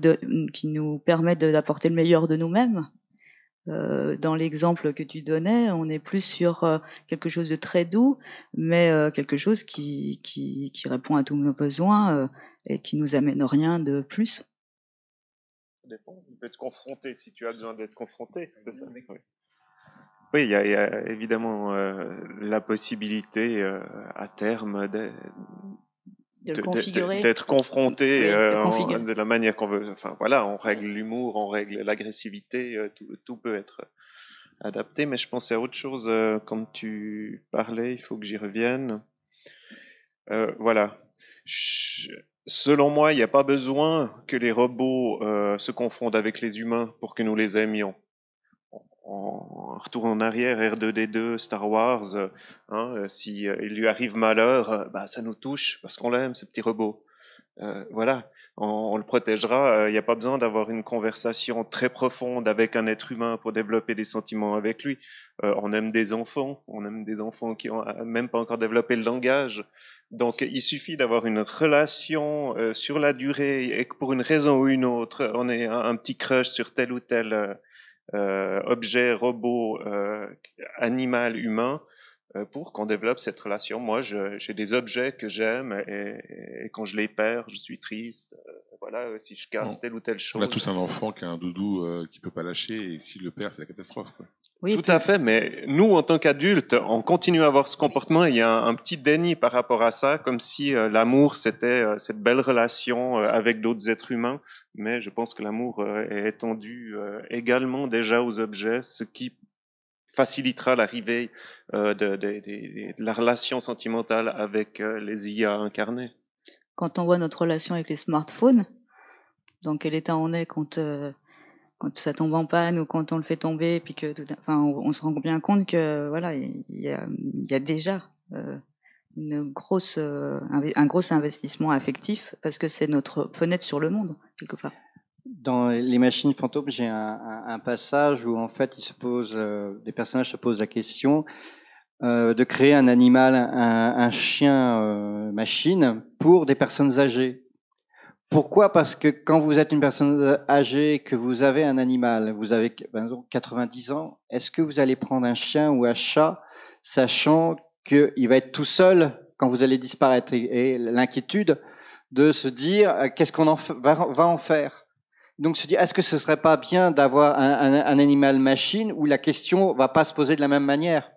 qui nous permet d'apporter le meilleur de nous-mêmes. dans l'exemple que tu donnais, on est plus sur quelque chose de très doux, mais quelque chose qui, qui, qui, répond à tous nos besoins et qui nous amène rien de plus. Ça dépend. peut te confronter si tu as besoin d'être confronté. Oui. il y, a, évidemment euh, la possibilité euh, à terme d'être confronté euh, de la manière qu'on veut. Enfin voilà, on règle l'humour, on règle l'agressivité, tout, peut être adapté. Mais je pensais à autre chose quand tu parlais, il faut que j'y revienne. voilà. Selon moi, il n'y a pas besoin que les robots euh, se confondent avec les humains pour que nous les aimions. En retour en arrière, R2D2, Star Wars, euh, hein, euh, si il lui arrive malheur, bah, ça nous touche parce qu'on l'aime, ce petit robot. voilà on, le protégera. Il euh, n'y a pas besoin d'avoir une conversation très profonde avec un être humain pour développer des sentiments avec lui. Euh, on aime des enfants, on aime des enfants qui ont euh, même pas encore développé le langage. Donc il suffit d'avoir une relation sur la durée et que pour une raison ou une autre, on ait un, petit crush sur tel ou tel objet, robot, animal, humain, euh, pour qu'on développe cette relation. Moi, j'ai des objets que j'aime et, quand je les perds, je suis triste. Euh, voilà, euh, si je casse telle ou telle chose. On a tous un enfant qui a un doudou qui peut pas lâcher et s'il le perd, c'est la catastrophe. Oui, Tout à fait, mais nous, en tant qu'adultes, on continue à avoir ce comportement. il y a un, petit déni par rapport à ça, comme si l'amour, c'était cette belle relation avec d'autres êtres humains. Mais je pense que l'amour est étendu également déjà aux objets, ce qui facilitera l'arrivée euh, de, la relation sentimentale avec euh, les IA incarnées. Quand on voit notre relation avec les smartphones, dans quel état on est quand, euh, quand ça tombe en panne ou quand on le fait tomber, puis que, enfin, on, se rend bien compte que voilà, il y, a, déjà une grosse, un gros investissement affectif parce que c'est notre fenêtre sur le monde quelque part dans les machines fantômes, j'ai un, passage où en fait, il se pose, euh, personnages se posent la question euh, de créer un animal, un, chien euh, machine pour des personnes âgées. Pourquoi Parce que quand vous êtes une personne âgée, que vous avez un animal, vous avez ben, 90 ans, est-ce que vous allez prendre un chien ou un chat, sachant qu'il va être tout seul quand vous allez disparaître Et, l'inquiétude de se dire euh, qu'est-ce qu'on en va en faire donc se dit, est-ce que ce serait pas bien d'avoir un, animal machine où la question va pas se poser de la même manière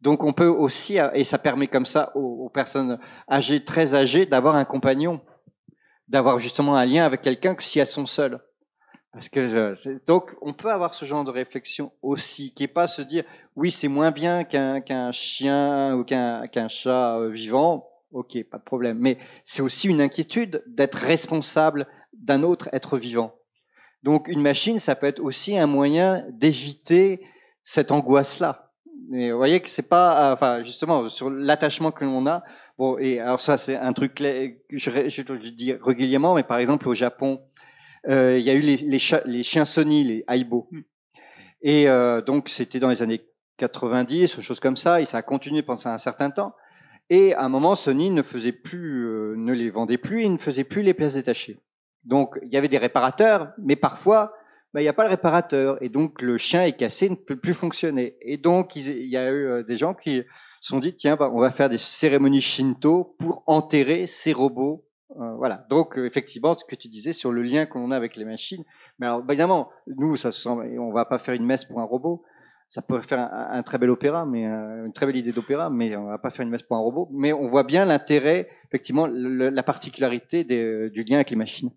donc on peut aussi, et ça permet comme ça aux, personnes âgées, très âgées, d'avoir un compagnon, d'avoir justement un lien avec quelqu'un que si elles sont seules. Parce que donc on peut avoir ce genre de réflexion aussi, qui est pas se dire oui c'est moins bien qu'un chien ou qu'un chat vivant, ok pas de problème. Mais c'est aussi une inquiétude d'être responsable d'un autre être vivant. Donc une machine, ça peut être aussi un moyen d'éviter cette angoisse-là. Mais vous voyez que c'est pas, euh, enfin justement sur l'attachement que l'on a. Bon et alors ça c'est un truc que je, dis régulièrement, mais par exemple au Japon, euh, il y a eu les, chiens Sony, les Aibo, hmm. et euh, donc c'était dans les années 90, ou choses comme ça, et ça a continué pendant un certain temps. Et à un moment, Sony ne faisait plus, ne les vendait plus et ne faisait plus les pièces détachées. Donc il y avait des réparateurs, mais parfois bah, il n'y a pas le réparateur et donc le chien est cassé, ne peut plus fonctionner. Et donc il y a eu euh, des gens qui se sont dit tiens bah, on va faire des cérémonies shinto pour enterrer ces robots. Euh, voilà. Donc euh, effectivement ce que tu disais sur le lien qu'on a avec les machines. Mais alors bah, évidemment nous ça semble, on va pas faire une messe pour un robot. Ça pourrait faire un, très bel opéra, mais une très belle idée d'opéra, mais on va pas faire une messe pour un robot. Mais on voit bien l'intérêt, effectivement, la particularité du lien avec les machines.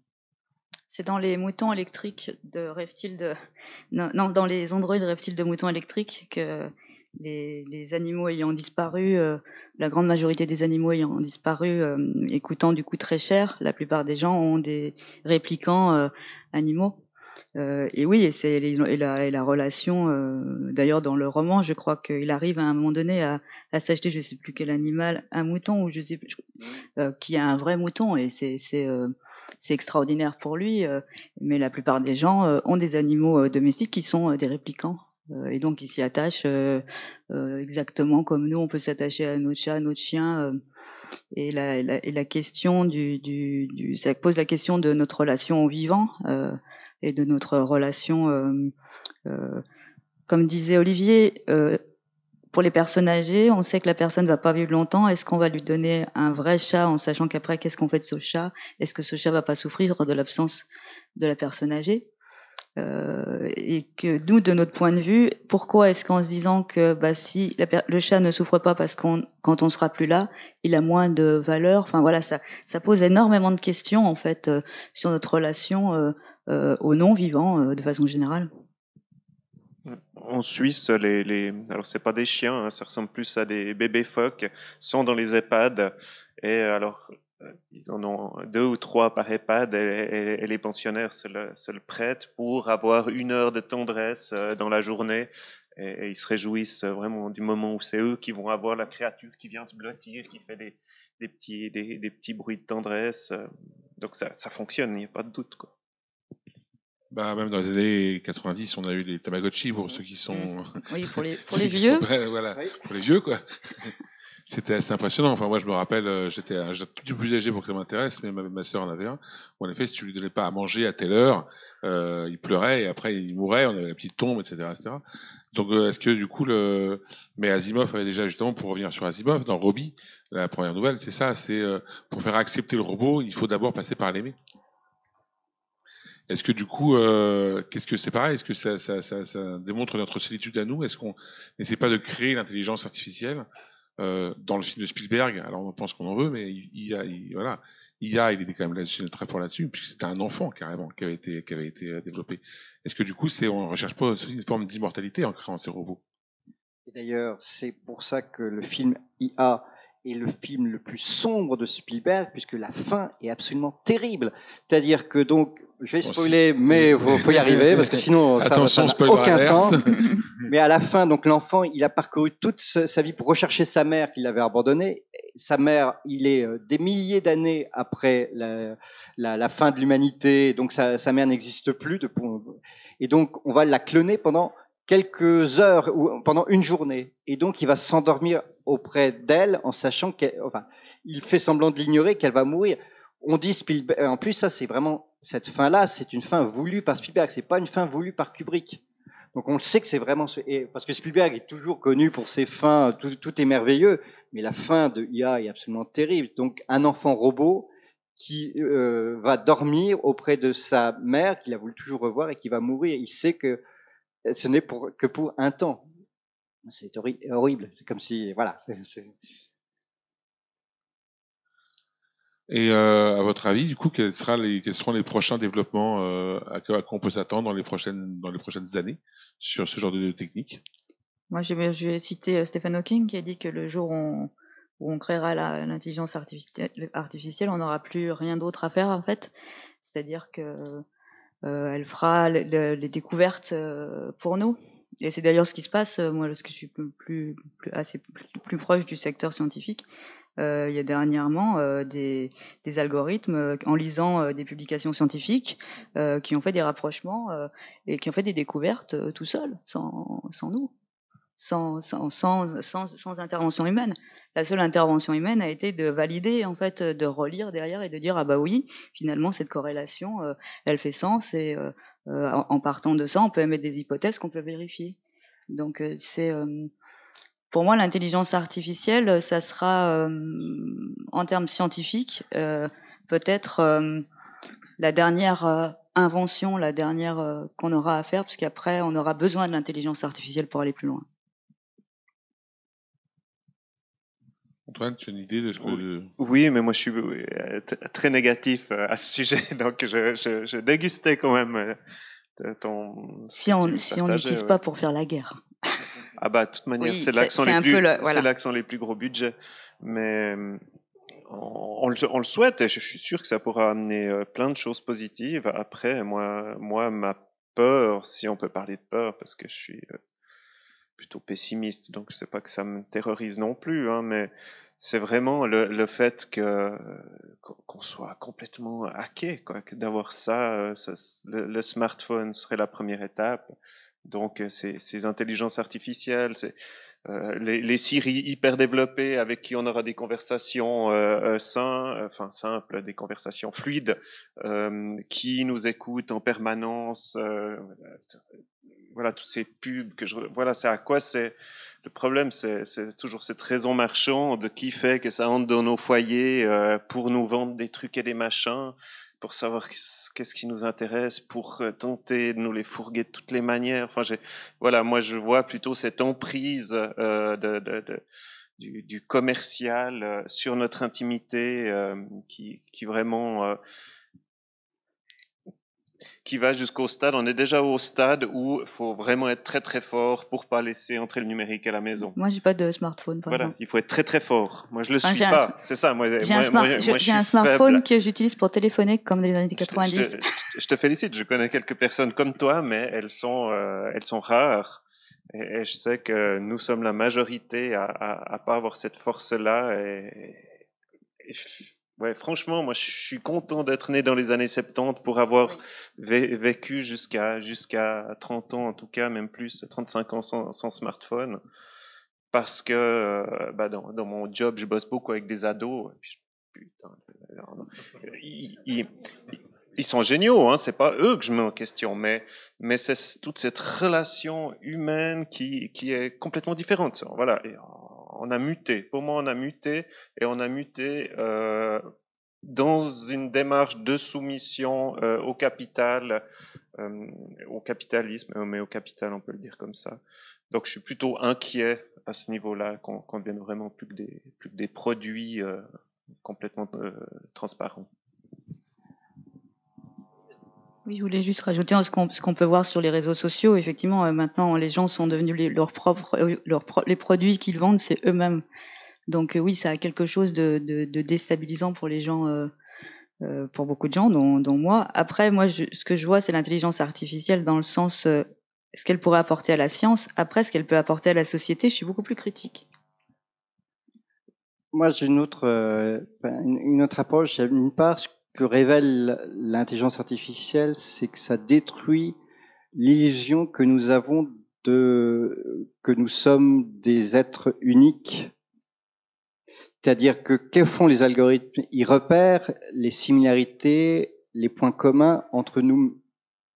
C'est dans les moutons électriques de reptiles non, dans les androïdes reptiles de moutons électriques que les, animaux ayant disparu, euh, la grande majorité des animaux ayant disparu écoutant euh, et du coup très cher, la plupart des gens ont des répliquants euh, animaux. Euh, et oui, et c'est et la, et la, relation. Euh, d'ailleurs, dans le roman, je crois qu'il arrive à un moment donné à, à s'acheter, je sais plus quel animal, un mouton ou je sais plus, mmh. euh, qui a un vrai mouton, et c'est c'est euh, extraordinaire pour lui. mais la plupart des gens ont des animaux domestiques qui sont des réplicants. Et donc ils s'y attachent exactement comme nous, on peut s'attacher à notre chat, à notre chien. et, la, la, et la question du, du, du, ça pose la question de notre relation au vivant. Euh, et de notre relation. Euh, euh, comme disait Olivier, euh, pour les personnes âgées, on sait que la personne ne va pas vivre longtemps. Est-ce qu'on va lui donner un vrai chat en sachant qu'après, qu'est-ce qu'on fait de ce chat Est-ce que ce chat va pas souffrir de l'absence de la personne âgée euh, Et que nous, de notre point de vue, pourquoi est-ce qu'en se disant que bah, si le chat ne souffre pas parce qu'on quand on sera plus là, il a moins de valeur Enfin voilà, ça, ça pose énormément de questions en fait sur notre relation. Euh, euh, aux non-vivants euh, de façon générale. En Suisse, les, les... alors c'est pas des chiens, hein, ça ressemble plus à des bébés phoques, sont dans les EHPAD. Et alors, euh, ils en ont deux ou trois par EHPAD et, les pensionnaires se le, prêtent pour avoir une heure de tendresse dans la journée. Et, ils se réjouissent vraiment du moment où c'est eux qui vont avoir la créature qui vient se blottir, qui fait des, petits, des, petits bruits de tendresse. Donc ça, fonctionne, il n'y a pas de doute. Bah, même dans les années 90, on a eu les Tamagotchi pour ceux qui sont. Mm. Oui, pour les, pour les vieux. voilà, pour les vieux, quoi. C'était assez impressionnant. Enfin, moi, je me rappelle, euh, j'étais un peu plus âgé pour que ça m'intéresse, mais ma, soeur sœur en avait un. En effet, si tu lui donnais pas à manger à telle heure, euh, il pleurait et après il mourait. On avait la petite tombe, etc., etc. Donc, euh, est-ce que du coup, le... mais Asimov avait déjà justement pour revenir sur Asimov dans Roby, la première nouvelle, c'est ça, c'est pour faire accepter le robot, il faut d'abord passer par l'aimer. Est-ce que du coup, euh, qu'est-ce que c'est pareil Est-ce que ça, démontre notre solitude à nous Est-ce qu'on n'essaie pas de créer l'intelligence artificielle euh, dans le film de Spielberg Alors on pense qu'on en veut, mais il, il, voilà, IA, il était quand même là très fort là-dessus, puisque c'était un enfant carrément qui avait été, qui avait été euh, développé. Est-ce que du coup, c'est on recherche pas une forme d'immortalité en créant ces robots Et d'ailleurs, c'est pour ça que le film IA est le film le plus sombre de Spielberg, puisque la fin est absolument terrible. C'est-à-dire que donc, je vais spoiler, mais faut, faut y arriver parce que sinon ça n'a aucun sens. mais à la fin, donc l'enfant, il a parcouru toute sa vie pour rechercher sa mère qu'il avait abandonnée. Sa mère, il est euh, des milliers d'années après la, fin de l'humanité, donc sa, mère n'existe plus. De, et donc, on va la cloner pendant quelques heures ou pendant une journée. Et donc, il va s'endormir auprès d'elle en sachant qu'elle, enfin, il fait semblant de l'ignorer qu'elle va mourir. On dit en plus, ça, c'est vraiment, cette fin-là, c'est une fin voulue par Spielberg, c'est pas une fin voulue par Kubrick. Donc on le sait que c'est vraiment, parce que Spielberg est toujours connu pour ses fins, tout, est merveilleux, mais la fin de IA est absolument terrible. Donc un enfant robot, qui euh, va dormir auprès de sa mère qu'il a voulu toujours revoir et qui va mourir. Il sait que ce n'est que pour un temps. C'est horrible. C'est comme si, voilà. Et euh, à votre avis, du coup, quels, seront les prochains développements euh, à, quoi, on peut s'attendre dans les prochaines dans les prochaines années sur ce genre de technique Moi, je vais, citer euh, Stephen Hawking qui a dit que le jour où on, créera l'intelligence artificielle, on n'aura plus rien d'autre à faire en fait. C'est-à-dire qu'elle fera les découvertes pour nous et c'est d'ailleurs ce qui se passe, euh, moi, lorsque je suis plus, assez plus, proche du secteur scientifique, euh, il y a dernièrement euh, des, des, algorithmes en lisant des publications scientifiques qui ont fait des rapprochements et qui ont fait des découvertes tout seuls, sans, sans nous, sans, sans, sans, sans, intervention humaine. La seule intervention humaine a été de valider, en fait, de relire derrière et de dire ah bah oui, finalement cette corrélation, elle fait sens et euh, en, partant de ça, on peut émettre des hypothèses qu'on peut vérifier. Donc euh, c'est euh, pour moi l'intelligence artificielle, ça sera en termes scientifiques peut-être la dernière invention, la dernière qu'on aura à faire, puisqu'après on aura besoin de l'intelligence artificielle pour aller plus loin. Antoine, tu as une idée de ce que... Oui, mais moi je suis euh, très négatif euh, à ce sujet, donc je, je, dégustais quand même euh, ton... Si on si n'utilise pas pour faire la guerre. Ah bah, de toute manière, c'est l'accent les, plus, les plus gros budgets. Mais on, le, on, le, souhaite et je suis sûr que ça pourra amener plein de choses positives. Après, moi, moi ma peur, si on peut parler de peur, parce que je suis plutôt pessimiste, donc c'est pas que ça me terrorise non plus, hein, mais c'est vraiment le, le fait que qu'on soit complètement hacké, quoi, d'avoir ça, euh, le, smartphone serait la première étape. Donc euh, ces, ces intelligences artificielles, c'est euh, les, les Siri hyper développées avec qui on aura des conversations euh, simples, enfin simples, des conversations fluides, qui nous écoutent en permanence voilà, toutes ces pubs que je, voilà, c'est à quoi c'est, le problème, c'est, toujours cette raison marchande qui fait que ça entre dans nos foyers euh, pour nous vendre des trucs et des machins, pour savoir qu'est-ce qui nous intéresse, pour euh, tenter de nous les fourguer de toutes les manières. Enfin, j'ai, voilà, moi, je vois plutôt cette emprise euh, de, du, commercial sur notre intimité qui, vraiment qui va jusqu'au stade. On est déjà au stade où il faut vraiment être très très fort pour pas laisser entrer le numérique à la maison. Moi, j'ai pas de smartphone. voilà, il faut être très très fort. Moi, je le suis pas. C'est ça. Moi, j'ai un, un, smartphone que j'utilise pour téléphoner comme dans les années 90. Je, te félicite. Je connais quelques personnes comme toi, mais elles sont euh, elles sont rares. Et, je sais que nous sommes la majorité à, à, pas avoir cette force-là et, et Ouais, franchement, moi, je suis content d'être né dans les années 70 pour avoir vécu jusqu'à jusqu'à 30 ans, en tout cas, même plus, 35 ans sans, smartphone. Parce que euh, bah, dans, mon job, je bosse beaucoup avec des ados. Euh, ils, sont géniaux, hein, c'est pas eux que je mets en question, mais, mais c'est toute cette relation humaine qui, est complètement différente. Voilà. Euh, on a muté. Pour moi, on a muté et on a muté euh, dans une démarche de soumission euh, au capital, euh, au capitalisme, mais au capital, on peut le dire comme ça. Donc, je suis plutôt inquiet à ce niveau-là, qu'on qu vraiment plus que des produits complètement transparents. Oui, je voulais juste rajouter ce qu'on peut voir sur les réseaux sociaux. Effectivement, euh, maintenant, les gens sont devenus leurs propres, euh, les produits qu'ils vendent, c'est eux-mêmes. Donc euh, oui, ça a quelque chose de, déstabilisant pour les gens, pour beaucoup de gens, dont, moi. Après, moi, ce que je vois, c'est l'intelligence artificielle dans le sens ce qu'elle pourrait apporter à la science. Après, ce qu'elle peut apporter à la société, je suis beaucoup plus critique. Moi, j'ai une autre, ben, une autre approche. D'une part, que révèle l'intelligence artificielle, c'est que ça détruit l'illusion que nous avons de que nous sommes des êtres uniques. C'est-à-dire que que font les algorithmes Ils repèrent les similarités, les points communs entre nous.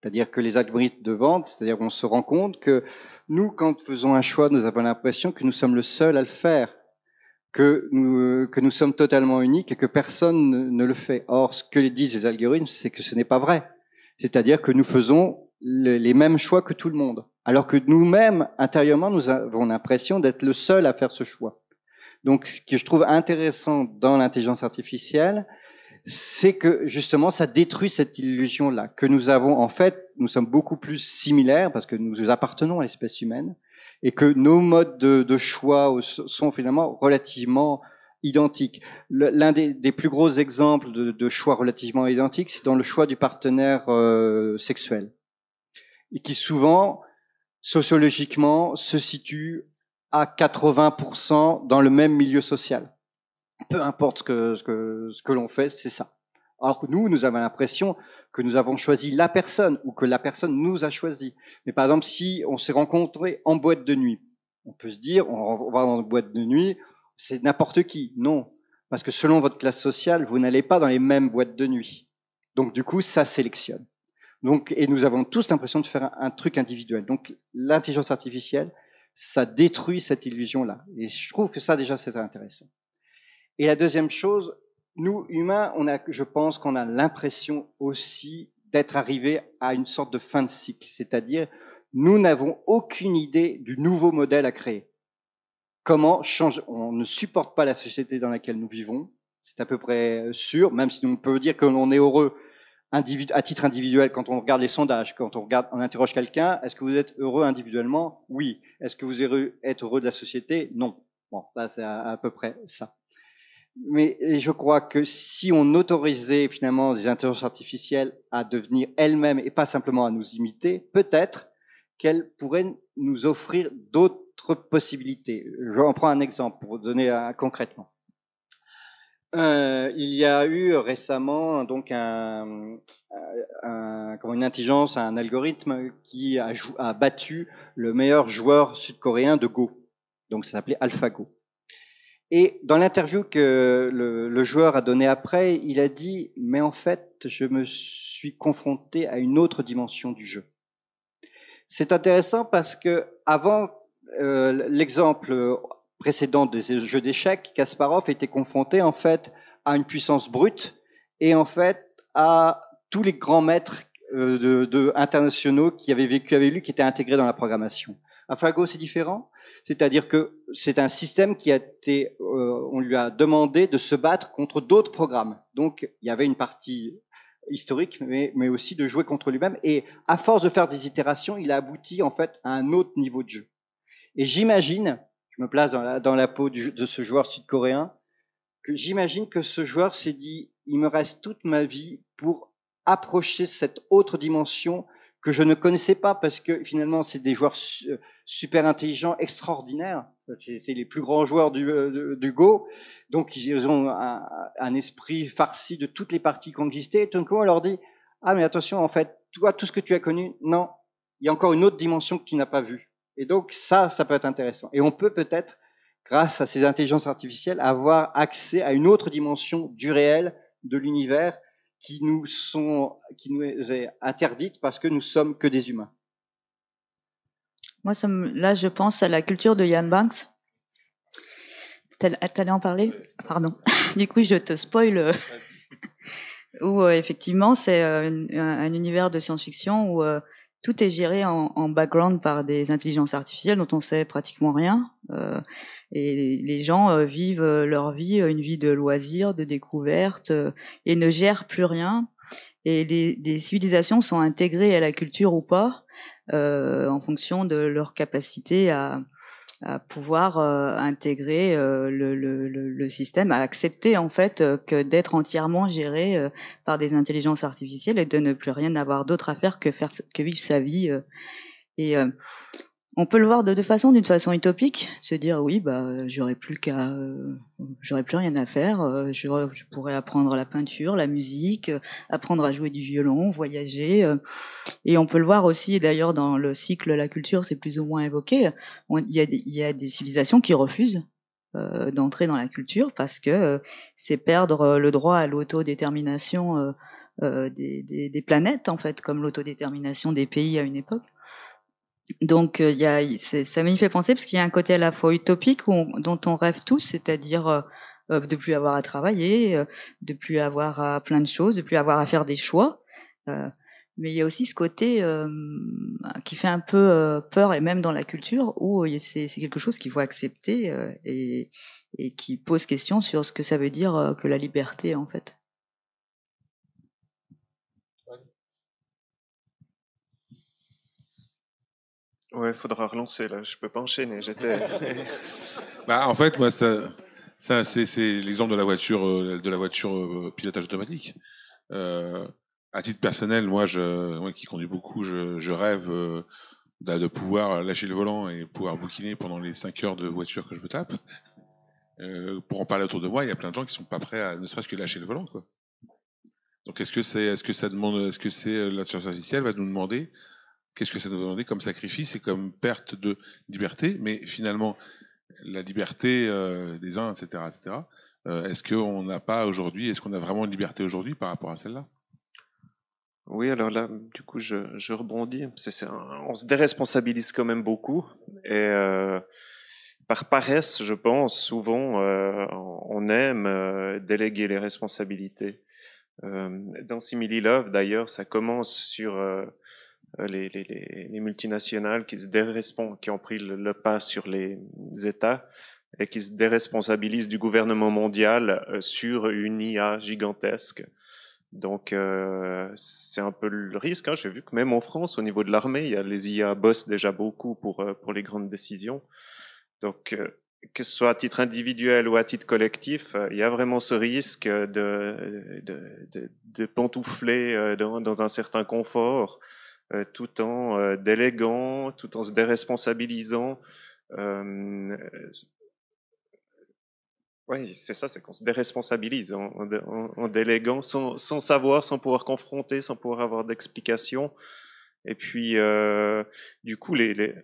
C'est-à-dire que les algorithmes de vente, c'est-à-dire qu'on se rend compte que nous, quand faisons un choix, nous avons l'impression que nous sommes le seul à le faire que nous, que nous sommes totalement uniques et que personne ne, le fait. Or, ce que disent les algorithmes, c'est que ce n'est pas vrai. C'est-à-dire que nous faisons les mêmes choix que tout le monde, alors que nous-mêmes, intérieurement, nous avons l'impression d'être le seul à faire ce choix. Donc, ce que je trouve intéressant dans l'intelligence artificielle, c'est que justement, ça détruit cette illusion-là, que nous avons en fait, nous sommes beaucoup plus similaires parce que nous appartenons à l'espèce humaine, et que nos modes de, choix sont finalement relativement identiques. L'un des, plus gros exemples de, choix relativement identiques, c'est dans le choix du partenaire euh, sexuel, et qui souvent, sociologiquement, se situe à 80% dans le même milieu social. Peu importe ce que, ce que, ce que l'on fait, c'est ça. Or, nous, nous avons l'impression que nous avons choisi la personne ou que la personne nous a choisi. Mais par exemple, si on s'est rencontré en boîte de nuit, on peut se dire, on va dans une boîte de nuit, c'est n'importe qui. Non. Parce que selon votre classe sociale, vous n'allez pas dans les mêmes boîtes de nuit. Donc, du coup, ça sélectionne. Donc, et nous avons tous l'impression de faire un truc individuel. Donc, l'intelligence artificielle, ça détruit cette illusion-là. Et je trouve que ça, déjà, c'est intéressant. Et la deuxième chose, nous, humains, on a, je pense qu'on a l'impression aussi d'être arrivés à une sorte de fin de cycle, c'est-à-dire nous n'avons aucune idée du nouveau modèle à créer. Comment changer On ne supporte pas la société dans laquelle nous vivons, c'est à peu près euh, sûr, même si on peut dire que l'on est heureux à titre individuel quand on regarde les sondages, quand on regarde, on interroge quelqu'un, est-ce que vous êtes heureux individuellement Oui. Est-ce que vous êtes heureux de la société Non. Bon, ça c'est à peu près ça. Mais je crois que si on autorisait finalement des intelligences artificielles à devenir elles-mêmes et pas simplement à nous imiter, peut-être qu'elles pourraient nous offrir d'autres possibilités. en prends un exemple pour donner un, concrètement. Euh, il y a eu récemment donc un, un, une intelligence, un algorithme qui a, a battu le meilleur joueur sud-coréen de Go. Donc ça s'appelait AlphaGo. Et dans l'interview que le, joueur a donné après, il a dit, mais en fait, je me suis confronté à une autre dimension du jeu. C'est intéressant parce que avant euh, l'exemple précédent de ces jeux d'échecs, Kasparov était confronté en fait à une puissance brute et en fait à tous les grands maîtres euh, de, internationaux qui avaient vécu avec lui, qui étaient intégrés dans la programmation. À Flago, c'est différent c'est-à-dire que c'est un système qui a été, euh, on lui a demandé de se battre contre d'autres programmes. Donc il y avait une partie historique, mais, aussi de jouer contre lui-même. Et à force de faire des itérations, il a abouti en fait à un autre niveau de jeu. Et j'imagine, je me place dans la, peau de ce joueur sud-coréen, que j'imagine que ce joueur s'est dit, il me reste toute ma vie pour approcher cette autre dimension que je ne connaissais pas parce que finalement c'est des joueurs euh, super intelligents, extraordinaires. C'est les plus grands joueurs du, euh, Go. Donc ils ont un, esprit farci de toutes les parties qui ont existé. Et donc, on leur dit ah mais attention en fait toi tout ce que tu as connu non il y a encore une autre dimension que tu n'as pas vue. Et donc ça ça peut être intéressant. Et on peut peut-être grâce à ces intelligences artificielles avoir accès à une autre dimension du réel, de l'univers qui nous, sont, qui nous est interdite parce que nous sommes que des humains. Moi, là, je pense à la culture de Yann Banks. allais en parler Pardon. du coup, je te spoil. Euh, où euh, effectivement, c'est euh, un, univers de science-fiction où tout est géré en, en, background par des intelligences artificielles dont on sait pratiquement rien. Et les gens euh, vivent euh, leur vie, euh, une vie de loisirs, de découvertes, et ne gèrent plus rien. Et les, des civilisations sont intégrées à la culture ou pas, en fonction de leur capacité à, pouvoir intégrer le, système, à accepter en fait que d'être entièrement géré par des intelligences artificielles et de ne plus rien avoir d'autre à faire que faire que vivre sa vie. et on peut le voir de deux façons, d'une façon utopique, se dire oui, bah j'aurais plus qu'à, euh, j'aurais plus rien à faire, euh, je, pourrais apprendre la peinture, la musique, euh, apprendre à jouer du violon, voyager. et on peut le voir aussi, d'ailleurs dans le cycle la culture, c'est plus ou moins évoqué. Il y, a des civilisations qui refusent d'entrer dans la culture parce que c'est perdre le droit à l'autodétermination des, des planètes en fait, comme l'autodétermination des pays à une époque donc euh, il y a, ça m'y fait penser parce qu'il y a un côté à la fois utopique dont on rêve tous, c'est-à-dire euh, euh, de plus avoir à travailler, de plus avoir à plein de choses, de plus avoir à faire des choix. mais il y a aussi ce côté qui fait un peu peur et même dans la culture où c'est quelque chose qu'il faut accepter et, qui pose question sur ce que ça veut dire que la liberté en fait. Ouais, faudra relancer là. Je peux pas enchaîner. J'étais. bah, en fait, moi, ça, ça c'est, l'exemple de la voiture, euh, de la voiture euh, pilotage automatique. Euh, à titre personnel, moi, je, moi qui conduis beaucoup, je, je rêve bah, de, pouvoir lâcher le volant et pouvoir bouquiner pendant les 5 heures de voiture que je me tape. pour en parler autour de moi, il y a plein de gens qui sont pas prêts à ne serait-ce que lâcher le volant, quoi. Donc, est-ce que c'est, est-ce que ça demande, est-ce que c'est artificielle va nous demander qu'est-ce que ça nous a comme sacrifice et comme perte de liberté Mais finalement, la liberté euh, des uns, etc., etc. Euh, est-ce qu'on n'a pas aujourd'hui, est-ce qu'on a vraiment une liberté aujourd'hui par rapport à celle-là oui, alors là, du coup, je, rebondis. C'est, on se déresponsabilise quand même beaucoup. Et euh, par paresse, je pense, souvent, on aime déléguer les responsabilités. dans Simili Love, d'ailleurs, ça commence sur euh, les, multinationales qui se qui ont pris le, pas sur les États et qui se déresponsabilisent du gouvernement mondial euh, sur une IA gigantesque. Donc euh, c'est un peu le risque. Hein. J'ai vu que même en France, au niveau de l'armée, il y a les IA bossent déjà beaucoup pour pour les grandes décisions. Donc que ce soit à titre individuel ou à titre collectif, il y a vraiment ce risque de, de, de pantoufler dans, dans, un certain confort euh, tout en euh, déléguant, tout en se déresponsabilisant. Euh, oui, c'est ça, c'est qu'on se déresponsabilise en, en, déléguant sans, savoir, sans pouvoir confronter, sans pouvoir avoir d'explication. Et puis, du coup, les,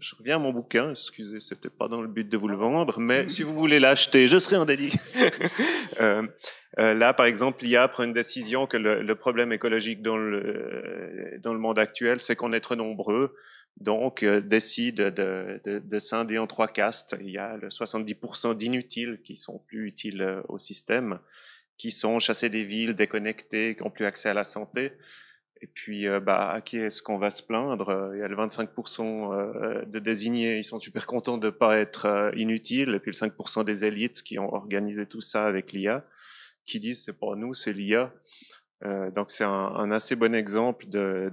je, reviens à mon bouquin, excusez, c'était pas dans le but de vous le vendre, mais si vous voulez l'acheter, je serai en délit. Euh, euh, là, par exemple, l'IA prend une décision que le, problème écologique dans le, dans le monde actuel, c'est qu'on est trop nombreux, donc euh, décide de, de, de, scinder en trois castes. Il y a le 70% d'inutiles qui sont plus utiles au système, qui sont chassés des villes, déconnectés, qui n'ont plus accès à la santé. Et puis, euh, bah, à qui est-ce qu'on va se plaindre euh, Il y a le 25% euh, de désignés, ils sont super contents de ne pas être inutiles. Et puis, le 5% des élites qui ont organisé tout ça avec l'IA, qui disent c'est pas nous, c'est l'IA. donc, c'est un, assez bon exemple de.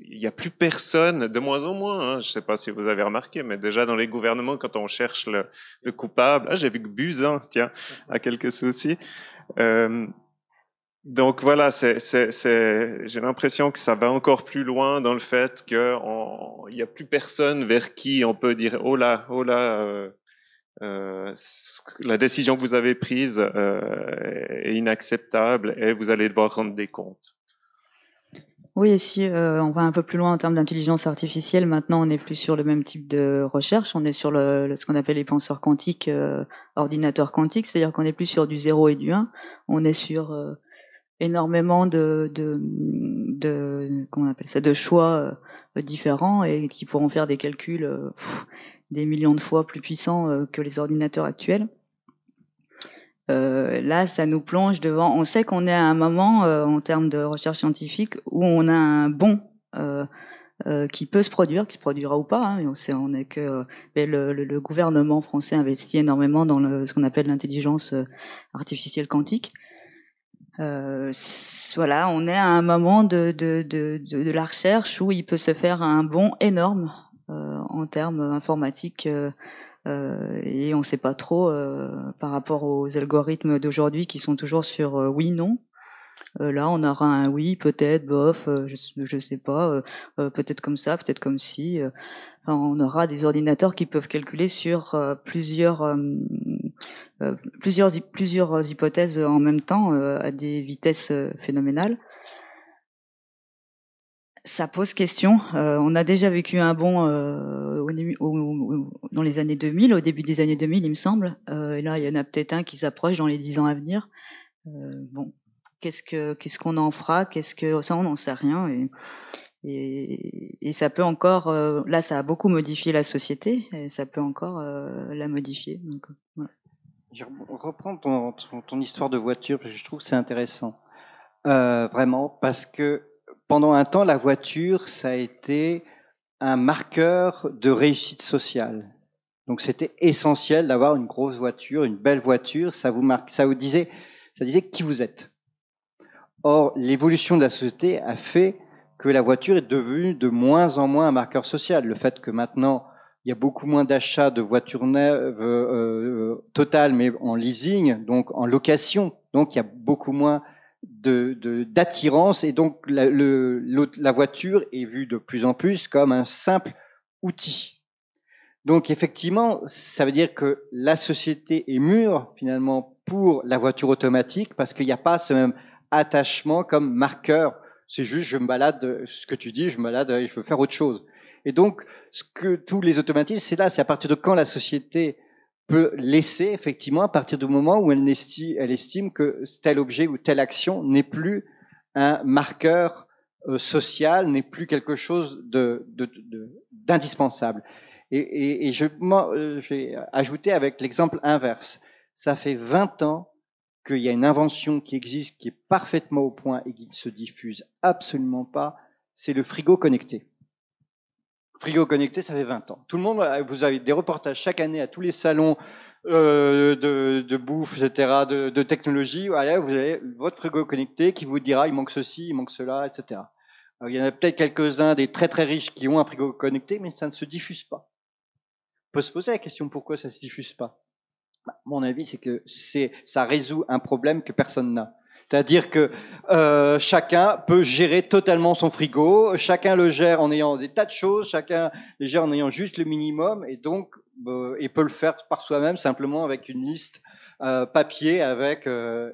Il y n'y a plus personne, de moins en moins. Hein. je ne sais pas si vous avez remarqué, mais déjà dans les gouvernements, quand on cherche le, coupable, ah, j'ai vu que buzin tiens, a quelques soucis donc voilà, j'ai l'impression que ça va encore plus loin dans le fait qu'il n'y a plus personne vers qui on peut dire oh là, oh là, euh, euh, la décision que vous avez prise euh, est inacceptable et vous allez devoir rendre des comptes. Oui, et si euh, on va un peu plus loin en termes d'intelligence artificielle, maintenant on n'est plus sur le même type de recherche, on est sur le, ce qu'on appelle les penseurs quantiques, euh, ordinateurs quantiques, c'est-à-dire qu'on n'est plus sur du 0 et du 1, on est sur énormément de, de, appelle ça, de choix euh, différents et qui pourront faire des calculs euh, des millions de fois plus puissants euh, que les ordinateurs actuels. là, ça nous plonge devant. On sait qu'on est à un moment en termes de recherche scientifique où on a un bon qui peut se produire, qui se produira ou pas. Hein. on sait, on est que le, gouvernement français investit énormément dans ce qu'on appelle l'intelligence artificielle quantique. Euh, voilà, on est à un moment de, de, de, de, la recherche où il peut se faire un bond énorme euh, en termes informatiques euh, euh et on ne sait pas trop euh, par rapport aux algorithmes d'aujourd'hui qui sont toujours sur euh, oui non. là, on aura un oui, peut-être, bof, je ne sais pas, peut-être comme ça, peut-être comme si. on aura des ordinateurs qui peuvent calculer sur plusieurs euh, plusieurs, plusieurs euh, hypothèses euh, en même temps à des vitesses phénoménales. Ça pose question. on a déjà vécu un bond dans les années 2000, au début des années 2000, il me semble. et là, il y en a peut-être un qui s'approche dans les 10 ans à venir. bon, qu'est-ce qu'est-ce qu'on en fera Qu'est-ce que ça, on n'en sait rien. Et, et, ça peut encore. là, ça a beaucoup modifié la société. Et ça peut encore la modifier. Donc, voilà. Je reprends ton, ton, histoire de voiture, parce que je trouve que c'est intéressant. Euh, vraiment, parce que pendant un temps, la voiture, ça a été un marqueur de réussite sociale. Donc c'était essentiel d'avoir une grosse voiture, une belle voiture, ça vous, marque, ça vous disait, ça disait qui vous êtes. Or, l'évolution de la société a fait que la voiture est devenue de moins en moins un marqueur social. Le fait que maintenant, il y a beaucoup moins d'achats de voitures neuves euh, euh, totales, mais en leasing, donc en location. Donc il y a beaucoup moins d'attirance de, et donc la, le, la voiture est vue de plus en plus comme un simple outil. Donc effectivement, ça veut dire que la société est mûre finalement pour la voiture automatique parce qu'il n'y a pas ce même attachement comme marqueur. C'est juste je me balade, ce que tu dis, je me balade et je veux faire autre chose. Et donc, ce que tous les automatismes, c'est là, c'est à partir de quand la société peut laisser, effectivement, à partir du moment où elle estime, elle estime que tel objet ou telle action n'est plus un marqueur euh, social, n'est plus quelque chose d'indispensable. De, de, et, et, et, je euh, j'ai ajouté avec l'exemple inverse. Ça fait 20 ans qu'il y a une invention qui existe, qui est parfaitement au point et qui ne se diffuse absolument pas, c'est le frigo connecté. Frigo Connecté, ça fait 20 ans. Tout le monde, euh, vous avez des reportages chaque année à tous les salons euh, de, de, bouffe, etc., de, de technologie. Voilà, ah, vous avez votre frigo connecté qui vous dira il manque ceci, il manque cela, etc. Euh, il y en a peut-être quelques-uns des très très riches qui ont un frigo connecté, mais ça ne se diffuse pas. On peut se poser la question pourquoi ça ne se diffuse pas. Bah, mon avis, c'est que ça résout un problème que personne n'a. C'est-à-dire que euh, chacun peut gérer totalement son frigo, chacun le gère en ayant des tas de choses, chacun le gère en ayant juste le minimum, et donc euh, peut le faire par soi-même simplement avec une liste euh, papier, avec euh,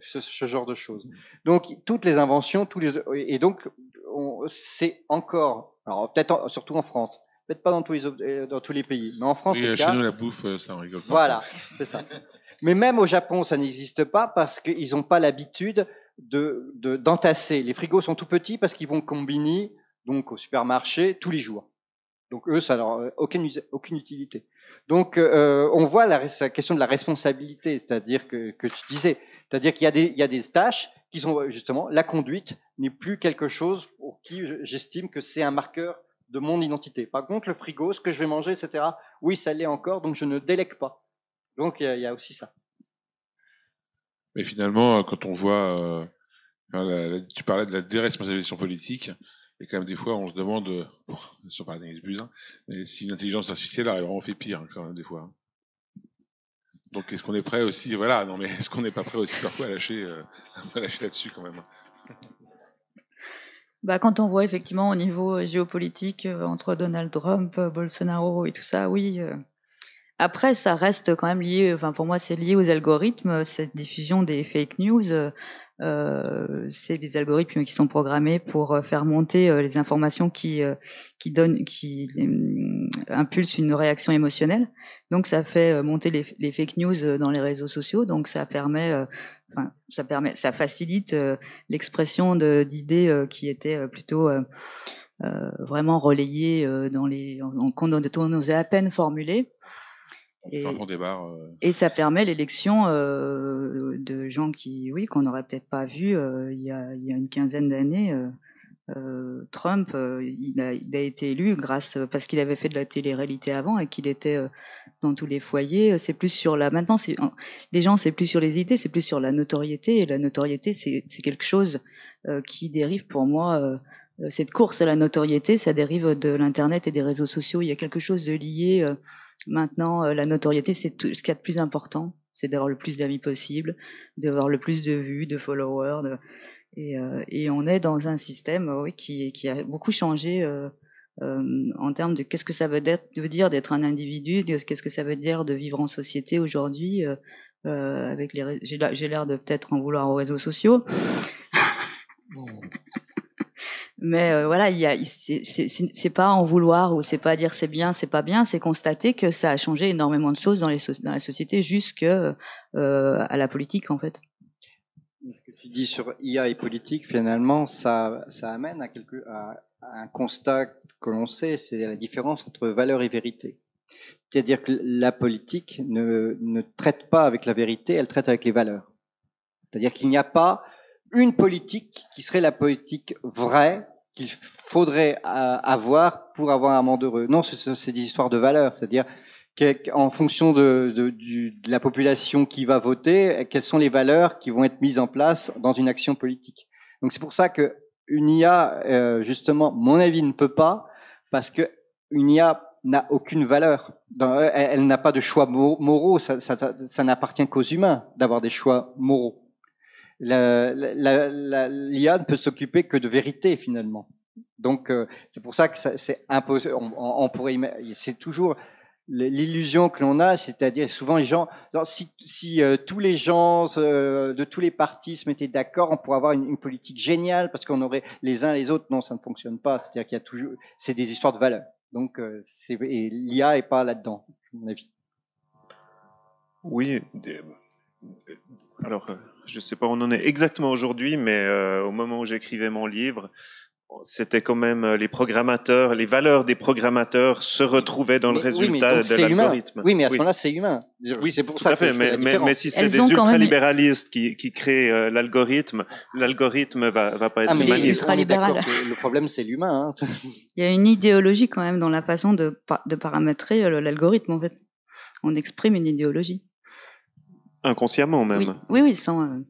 ce, genre de choses. Donc toutes les inventions, tous les et donc c'est encore, alors peut-être surtout en France, peut-être pas dans tous les, dans tous les pays, mais en France. chez nous, la bouffe, ça rigole pas. Voilà, c'est ça. Mais même au Japon, ça n'existe pas parce qu'ils n'ont pas l'habitude de, d'entasser. les frigos sont tout petits parce qu'ils vont combiner donc au supermarché tous les jours. Donc eux, ça euh, n'a aucune, utilité. Donc euh, on voit la, question de la responsabilité, c'est-à-dire que, que tu disais, c'est-à-dire qu'il y, y, a des tâches qui sont justement la conduite n'est plus quelque chose pour qui j'estime que c'est un marqueur de mon identité. Par contre, le frigo, ce que je vais manger, etc. Oui, ça l'est encore, donc je ne délègue pas. Donc il y, a aussi ça. Mais finalement, euh, quand on voit, euh, tu parlais de la déresponsabilisation politique, et quand même des fois on se demande, euh, bon, sur pas hein, mais si l'intelligence artificielle a vraiment fait pire hein, quand même des fois. Hein. Donc est-ce qu'on est prêt aussi, voilà, non mais est-ce qu'on n'est pas prêt aussi parfois à lâcher, lâcher là-dessus quand même hein. bah, quand on voit effectivement au niveau géopolitique entre Donald Trump, Bolsonaro et tout ça, oui, après, ça reste quand même lié. Enfin, pour moi, c'est lié aux algorithmes. Cette diffusion des fake news, euh, c'est des algorithmes qui sont programmés pour euh, faire monter euh, les informations qui euh, qui donnent, qui impulsent une réaction émotionnelle. Donc, ça fait monter les, fake news dans les réseaux sociaux. Donc, ça permet Enfin, ça permet, ça facilite l'expression d'idées qui étaient euh, plutôt vraiment relayées dans les, en, on, on, à peine formuler. Euh. Et, ça permet l'élection euh, de gens qui, oui, qu'on n'aurait peut-être pas vu euh, il, y a, il, y a, une quinzaine d'années. Euh, Trump, il a, il, a, été élu grâce parce qu'il avait fait de la télé-réalité avant et qu'il était dans tous les foyers. C'est plus sur la maintenant, les gens, c'est plus sur les idées, c'est plus sur la notoriété. Et la notoriété, c'est quelque chose qui dérive pour moi euh, cette course à la notoriété, ça dérive de l'internet et des réseaux sociaux. Il y a quelque chose de lié euh, maintenant. Euh, la notoriété, c'est tout ce qu'il y a de plus important, c'est d'avoir le plus d'amis possible, d'avoir le plus de vues, de followers. Et, et, on est dans un système qui, qui, a beaucoup changé en termes de qu'est-ce que ça veut, veut dire d'être un individu, qu'est-ce que ça veut dire de vivre en société aujourd'hui. avec les, j'ai l'air de peut-être en vouloir aux réseaux sociaux. Bon. Mais euh, voilà, il y c'est pas en vouloir ou c'est pas dire c'est bien, c'est pas bien, c'est constater que ça a changé énormément de choses dans, les dans la société jusque euh, à la politique en fait. Ce que tu dis sur IA et politique, finalement, ça, amène à, un constat que l'on sait, c'est la différence entre valeur et vérité. C'est-à-dire que la politique ne, ne traite pas avec la vérité, elle traite avec les valeurs. C'est-à-dire qu'il n'y a pas une politique qui serait la politique vraie qu'il faudrait euh, avoir pour avoir un monde heureux. Non, c'est des histoires de valeurs, c'est-à-dire qu'en fonction de, la population qui va voter, quelles sont les valeurs qui vont être mises en place dans une action politique. Donc c'est pour ça que une IA, euh, justement, mon avis ne peut pas parce que une IA n'a aucune valeur. elle, n'a pas de choix moraux. ça n'appartient qu'aux humains d'avoir des choix moraux l'IA ne peut s'occuper que de vérité finalement. Donc euh, c'est pour ça que c'est impossible. On, pourrait, c'est toujours l'illusion que l'on a, c'est-à-dire souvent les gens, si, euh, tous les gens euh, de tous les partis se mettaient d'accord, on pourrait avoir une, politique géniale parce qu'on aurait les uns les autres. Non, ça ne fonctionne pas. C'est-à-dire qu'il y a toujours, c'est des histoires de valeurs. Donc l'IA n'est pas là-dedans, à mon avis. Oui. Alors je sais pas où on en est exactement aujourd'hui, mais euh, au moment où j'écrivais mon livre, c'était quand même euh, les programmateurs, les valeurs des programmateurs se retrouvaient dans le résultat de l'algorithme. Oui, mais à ce moment-là, c'est humain. oui, c'est pour ça. Tout à fait. Que mais, mais, si c'est des ultralibéralistes qui, qui créent euh, l'algorithme, l'algorithme va, va pas être ah, mais humaniste. Le problème, c'est l'humain. Hein. Il y a une idéologie quand même dans la façon de, de paramétrer l'algorithme. En fait, on exprime une idéologie. Inconsciemment même. Oui, oui, ils sont. Euh,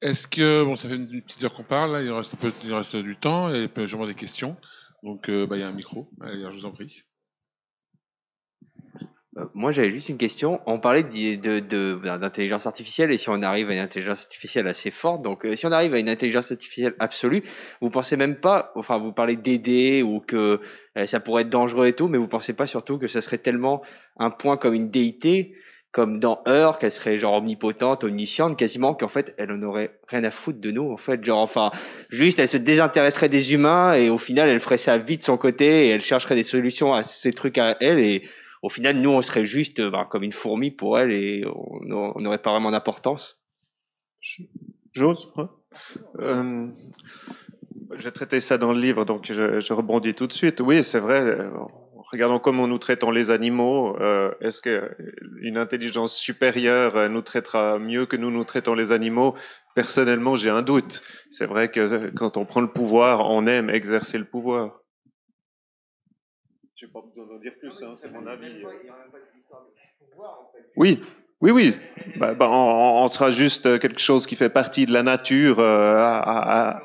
Est-ce que, bon, ça fait une, petite heure qu'on parle, il, reste peu, reste du temps, il y a des questions. Donc, euh, bah, il y a un micro. Allez, je vous en prie. Euh, moi, j'avais juste une question. On parlait d'intelligence de, de, ben, artificielle et si on arrive à une intelligence artificielle assez forte, donc euh, si on arrive à une intelligence artificielle absolue, vous pensez même pas, enfin, vous parlez d'aider ou que euh, ça pourrait être dangereux et tout, mais vous pensez pas surtout que ça serait tellement un point comme une déité, comme dans Heur, qu'elle serait genre omnipotente, omnisciente, quasiment, qu'en fait, elle en aurait rien à foutre de nous, en fait. Genre, enfin, juste, elle se désintéresserait des humains et au final, elle ferait ça vite de son côté et elle chercherait des solutions à ces trucs à elle et au final, nous, on serait juste euh, ben, comme une fourmi pour elle et on n'aurait pas vraiment d'importance. J'ose. Euh, j'ai traité ça dans le livre, donc je, rebondis tout de suite. Oui, c'est vrai. Euh, regardons comment nous traitons les animaux. Est-ce qu'une intelligence supérieure nous traitera mieux que nous nous traitons les animaux Personnellement, j'ai un doute. C'est vrai que quand on prend le pouvoir, on aime exercer le pouvoir. Je n'ai pas besoin d'en dire plus, ah hein, c'est mon avis. Oui, oui, oui. Bah, bah on, sera juste euh, quelque chose qui fait partie de la nature euh, à,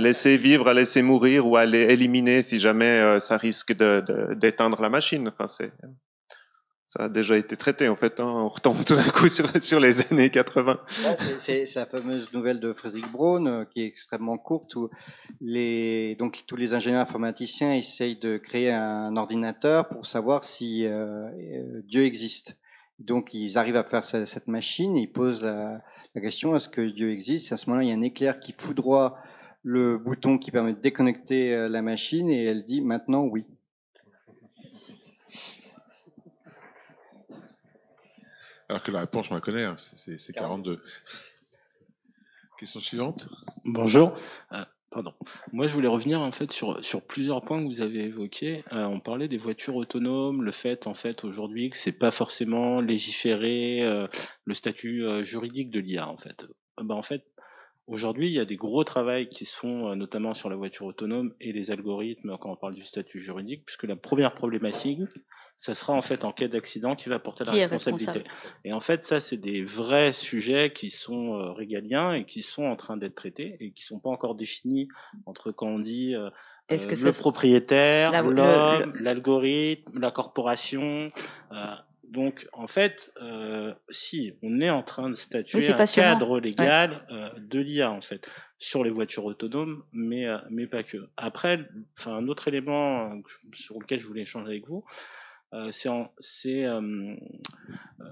laisser vivre, à laisser mourir ou à les éliminer si jamais euh, ça risque d'éteindre de, la machine. Enfin, c'est ça a déjà été traité en fait. Hein. On retombe tout d'un coup sur, sur, les années 80. c'est la fameuse nouvelle de Frédéric Braun euh, qui est extrêmement courte où les, donc, tous les ingénieurs informaticiens essayent de créer un ordinateur pour savoir si euh, euh, Dieu existe. Donc ils arrivent à faire cette, machine, ils posent la, question est-ce que Dieu existe À ce moment-là, il y a un éclair qui foudroie le bouton qui permet de déconnecter la machine et elle dit maintenant oui. Alors que la réponse, on la connaît, hein, c'est 42. Question suivante. Bonjour. Ah, pardon. Moi, je voulais revenir en fait sur, sur plusieurs points que vous avez évoqués. Euh, on parlait des voitures autonomes, le fait en fait aujourd'hui que c'est pas forcément légiféré, euh, le statut euh, juridique de l'IA en fait. Ben, en fait, aujourd'hui, il y a des gros travaux qui se font notamment sur la voiture autonome et les algorithmes quand on parle du statut juridique, puisque la première problématique, ça sera en fait en cas d'accident qui va porter la responsabilité. Et en fait, ça, c'est des vrais sujets qui sont euh, régaliens et qui sont en train d'être traités et qui sont pas encore définis entre quand on dit euh, euh, le propriétaire, l'algorithme, la corporation. donc, en fait, si on est en train de statuer un cadre légal de l'IA, en fait, sur les voitures autonomes, mais, mais pas que. Après, un autre élément sur lequel je voulais échanger avec vous, euh, c'est euh, euh,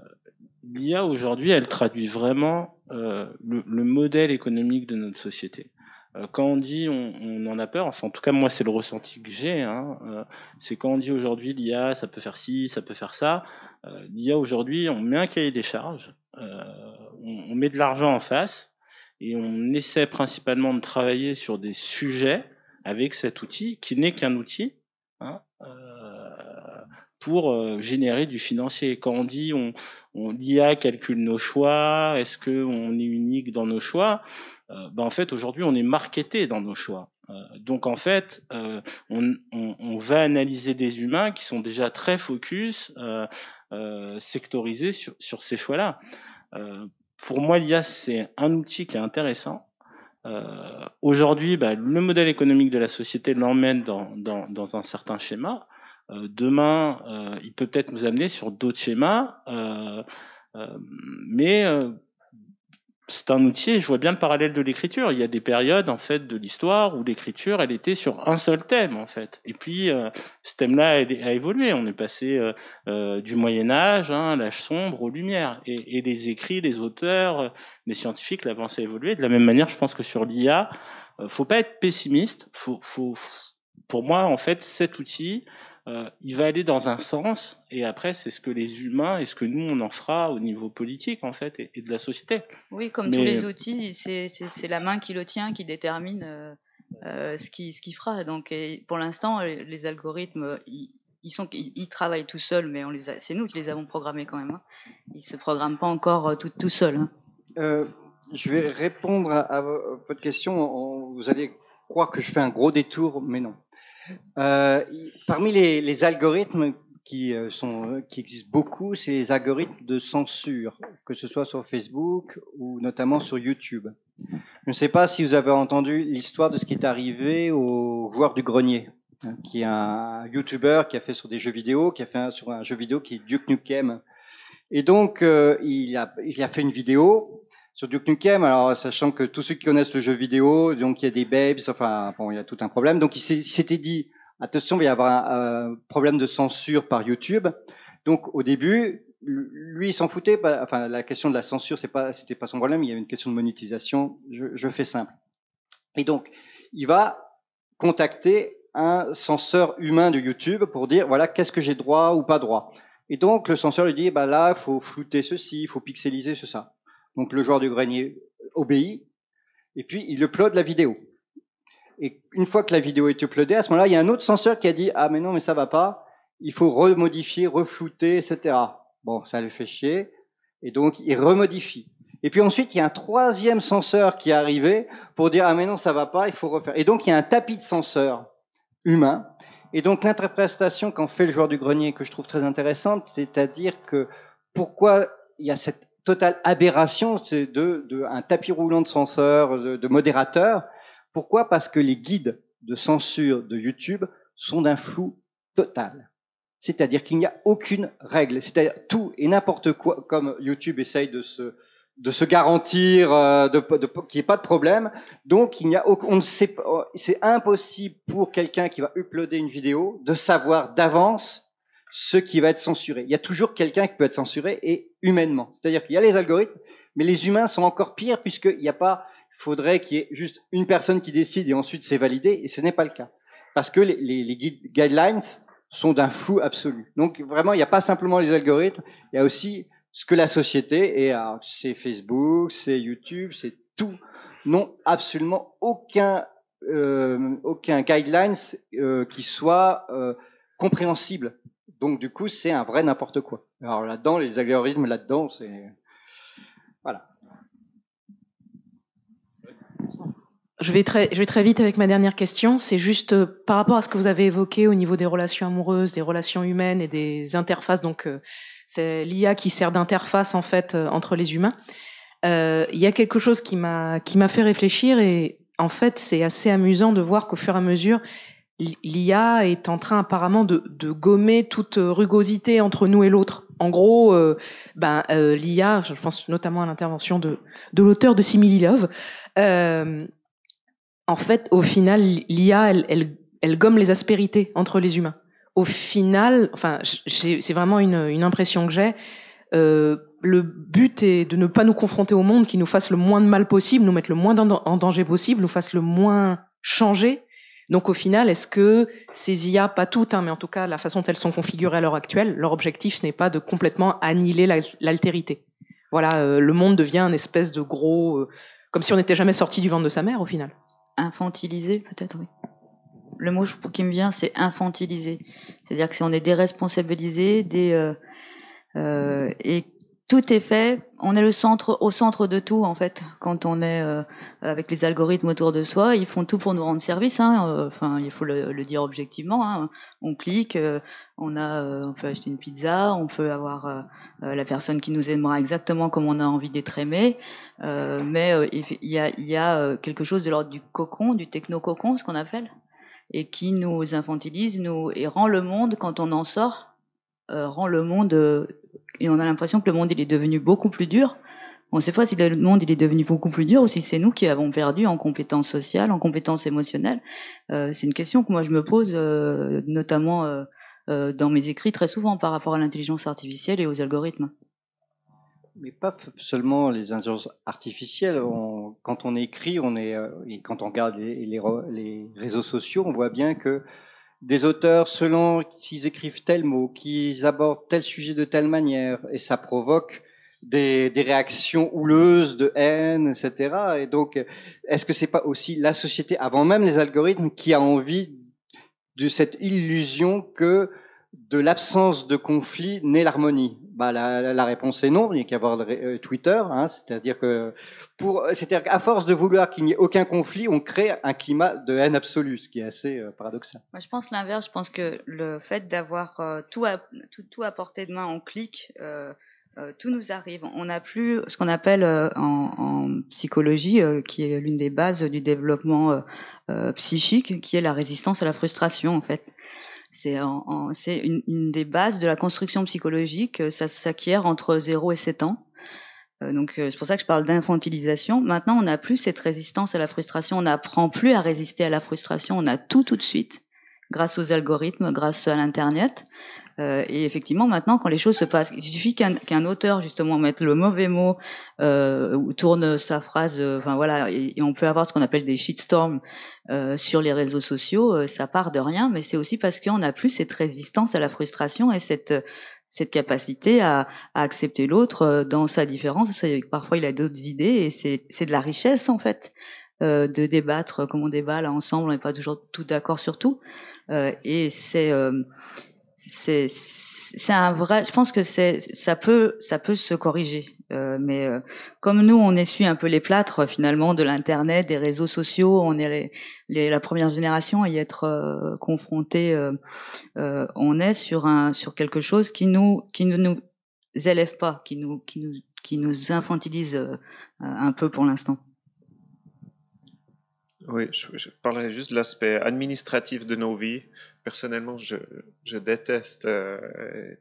l'IA aujourd'hui, elle traduit vraiment le, modèle économique de notre société quand on dit on, en a peur, enfin en tout cas moi c'est le ressenti que j'ai, hein, c'est quand on dit aujourd'hui l'IA ça peut faire ci, ça peut faire ça, l'IA aujourd'hui on met un cahier des charges, on, met de l'argent en face et on essaie principalement de travailler sur des sujets avec cet outil qui n'est qu'un outil, hein, pour euh, générer du financier. Quand on dit on, l'IA calcule nos choix, est-ce que on est unique dans nos choix euh, ben, En fait, aujourd'hui, on est marketé dans nos choix. Euh, donc en fait, on, va analyser des humains qui sont déjà très focus, sectorisés sur, ces choix-là. pour moi, l'IA, c'est un outil qui est intéressant. Aujourd'hui, bah, le modèle économique de la société l'emmène dans, dans un certain schéma. Euh, demain, euh, il peut peut-être nous amener sur d'autres schémas, euh, mais c'est un outil, je vois bien le parallèle de l'écriture. Il y a des périodes, en fait, de l'histoire où l'écriture, elle était sur un seul thème, en fait. Et puis, ce thème-là a évolué. On est passé du Moyen-Âge, hein, l'âge sombre, aux Lumières. Et, les écrits, les auteurs, les scientifiques, l'avance a évolué. De la même manière, je pense que sur l'IA, faut pas être pessimiste. faut, pour moi, en fait, cet outil, euh, il va aller dans un sens, et après, c'est ce que les humains et ce que nous, on en sera au niveau politique, en fait, et, de la société. Oui, comme tous les outils, c'est la main qui le tient, qui détermine euh, euh, ce qu'il ce qui fera. Donc, pour l'instant, les algorithmes, ils, sont, ils, travaillent tout seuls, mais c'est nous qui les avons programmés quand même. Hein. Ils se programment pas encore tout, tout seuls. Hein. je vais répondre à, votre question. vous allez croire que je fais un gros détour, mais non. Euh, parmi les, algorithmes qui, euh, sont, euh, qui existent beaucoup, c'est les algorithmes de censure, que ce soit sur Facebook ou notamment sur YouTube. Je ne sais pas si vous avez entendu l'histoire de ce qui est arrivé au joueur du grenier, hein, qui est un YouTuber qui a fait sur des jeux vidéo, qui a fait sur un jeu vidéo qui est Duke Nukem. Et donc, il, il a fait une vidéo sur Duke Nukem, alors sachant que tous ceux qui connaissent le jeu vidéo, donc il y a des babes, enfin bon, il y a tout un problème. Donc il s'était dit, attention, il va y avoir un, euh, problème de censure par YouTube. Donc au début, lui, il s'en foutait. Bah, enfin, la question de la censure, c'est pas, c'était pas son problème. Il y avait une question de monétisation. Je, je fais simple. Et donc, il va contacter un censeur humain de YouTube pour dire, voilà, qu'est-ce que j'ai droit ou pas droit. Et donc, le censeur lui dit, bah là, faut flouter ceci, il faut pixeliser ceci. Donc le joueur du grenier obéit, et puis il upload la vidéo. Et une fois que la vidéo est uploadée, à ce moment-là, il y a un autre senseur qui a dit ah mais non mais ça va pas, il faut remodifier, reflouter, etc. Bon, ça le fait chier, et donc il remodifie. Et puis ensuite, il y a un troisième senseur qui est arrivé pour dire ah mais non ça va pas, il faut refaire. Et donc il y a un tapis de censeurs humains. Et donc l'interprétation qu'en fait le joueur du grenier que je trouve très intéressante, c'est-à-dire que pourquoi il y a cette Total aberration c'est de un tapis roulant de censeurs, de, de modérateurs. Pourquoi Parce que les guides de censure de YouTube sont d'un flou total. C'est-à-dire qu'il n'y a aucune règle. C'est-à-dire tout et n'importe quoi, comme YouTube essaye de se, de se garantir euh, de, de, qu'il n'y ait pas de problème. Donc, il n'y a on ne sait c'est impossible pour quelqu'un qui va uploader une vidéo de savoir d'avance ce qui va être censuré. Il y a toujours quelqu'un qui peut être censuré et humainement. C'est-à-dire qu'il y a les algorithmes, mais les humains sont encore pires puisqu'il n'y a pas, faudrait qu'il y ait juste une personne qui décide et ensuite c'est validé et ce n'est pas le cas. Parce que les, guidelines sont d'un flou absolu. Donc vraiment, il n'y a pas simplement les algorithmes, il y a aussi ce que la société, et c'est Facebook, c'est YouTube, c'est tout, n'ont absolument aucun, euh, aucun guidelines euh, qui soit euh, compréhensible donc du coup, c'est un vrai n'importe quoi. Alors là-dedans, les algorithmes là-dedans, c'est voilà. Je vais, très, je vais très vite avec ma dernière question. C'est juste euh, par rapport à ce que vous avez évoqué au niveau des relations amoureuses, des relations humaines et des interfaces. Donc, euh, c'est l'IA qui sert d'interface en fait euh, entre les humains. Il y a quelque chose qui m'a qui m'a fait réfléchir et en fait, c'est assez amusant de voir qu'au fur et à mesure, l'IA est en train apparemment de, gommer toute euh, rugosité entre nous et l'autre. En gros, euh, ben, euh, l'IA, je pense notamment à l'intervention de, l'auteur de Simili Love, en fait, au final, l'IA, elle, gomme les aspérités entre les humains. Au final, enfin, c'est vraiment une, une, impression que j'ai. le but est de ne pas nous confronter au monde qui nous fasse le moins de mal possible, nous mettre le moins en danger possible, nous fasse le moins changer donc au final, est-ce que ces IA, pas toutes, hein, mais en tout cas la façon dont elles sont configurées à l'heure actuelle, leur objectif n'est pas de complètement annihiler l'altérité Voilà, euh, le monde devient une espèce de gros, euh, comme si on n'était jamais sorti du ventre de sa mère au final. Infantilisé peut-être, oui. Le mot qui me vient, c'est infantilisé. C'est-à-dire que si on est déresponsabilisé, des, euh, euh, et tout est fait. On est le centre, au centre de tout en fait. Quand on est euh, avec les algorithmes autour de soi, ils font tout pour nous rendre service. Hein. Euh, enfin, il faut le, dire objectivement. Hein. On clique, euh, on a, peut acheter une pizza, on peut avoir la personne qui nous aimera exactement comme on a envie d'être aimé. mais il y a, y a quelque chose de l'ordre du cocon, du techno cocon, ce qu'on appelle, et qui nous infantilise, nous et rend le monde quand on en sort, rend le monde et on a l'impression que le monde il est devenu beaucoup plus dur. On ne sait pas si le monde il est devenu beaucoup plus dur ou si c'est nous qui avons perdu en compétences sociales, en compétences émotionnelles. Euh, c'est une question que moi je me pose, euh, notamment euh, dans mes écrits très souvent par rapport à l'intelligence artificielle et aux algorithmes. Mais pas seulement les intelligences artificielles. quand on écrit, on est et quand on regarde les, réseaux sociaux, on voit bien que des auteurs selon qu'ils écrivent tel mot, qu'ils abordent tel sujet de telle manière, et ça provoque des, des réactions houleuses de haine, etc. Et donc, est-ce que c'est pas aussi la société, avant même les algorithmes, qui a envie de cette illusion que de l'absence de conflit naît l'harmonie bah, la, la, réponse est non, il n'y a qu'à voir euh, Twitter, hein, c'est-à-dire que pour, c'est-à-dire qu'à force de vouloir qu'il n'y ait aucun conflit, on crée un climat de haine absolue, ce qui est assez euh, paradoxal. Moi, je pense l'inverse, je pense que le fait d'avoir euh, tout, à, tout, tout, à portée de main, en clic, tout nous arrive. On n'a plus ce qu'on appelle en, en, psychologie, qui est l'une des bases du développement psychique, qui est la résistance à la frustration, en fait. C'est une, des bases de la construction psychologique. Euh, ça s'acquiert entre 0 et 7 ans. Euh, donc euh, c'est pour ça que je parle d'infantilisation. Maintenant, on n'a plus cette résistance à la frustration. On n'apprend plus à résister à la frustration. On a tout tout de suite grâce aux algorithmes, grâce à l'internet. Euh, et effectivement, maintenant, quand les choses se passent, il suffit qu'un qu'un auteur justement mette le mauvais mot euh, ou tourne sa phrase. Euh, enfin voilà, et, on peut avoir ce qu'on appelle des shitstorms euh, sur les réseaux sociaux. ça part de rien, mais c'est aussi parce qu'on n'a plus cette résistance à la frustration et cette cette capacité à, à accepter l'autre dans sa différence. Parfois, il a d'autres idées et c'est de la richesse en fait euh, de débattre comme on débat là ensemble. On n'est pas toujours tout d'accord sur tout euh, et c'est c'est c'est un vrai. Je pense que c'est ça peut ça peut se corriger. Euh, mais euh, comme nous, on essuie un peu les plâtres finalement de l'internet, des réseaux sociaux. On est la première génération à y être euh, confrontée, on est sur un sur quelque chose qui nous qui ne nous élève pas, qui nous qui nous qui nous infantilise un peu pour l'instant. Oui, je, je parlerai juste de l'aspect administratif de nos vies. Personnellement, je, déteste euh,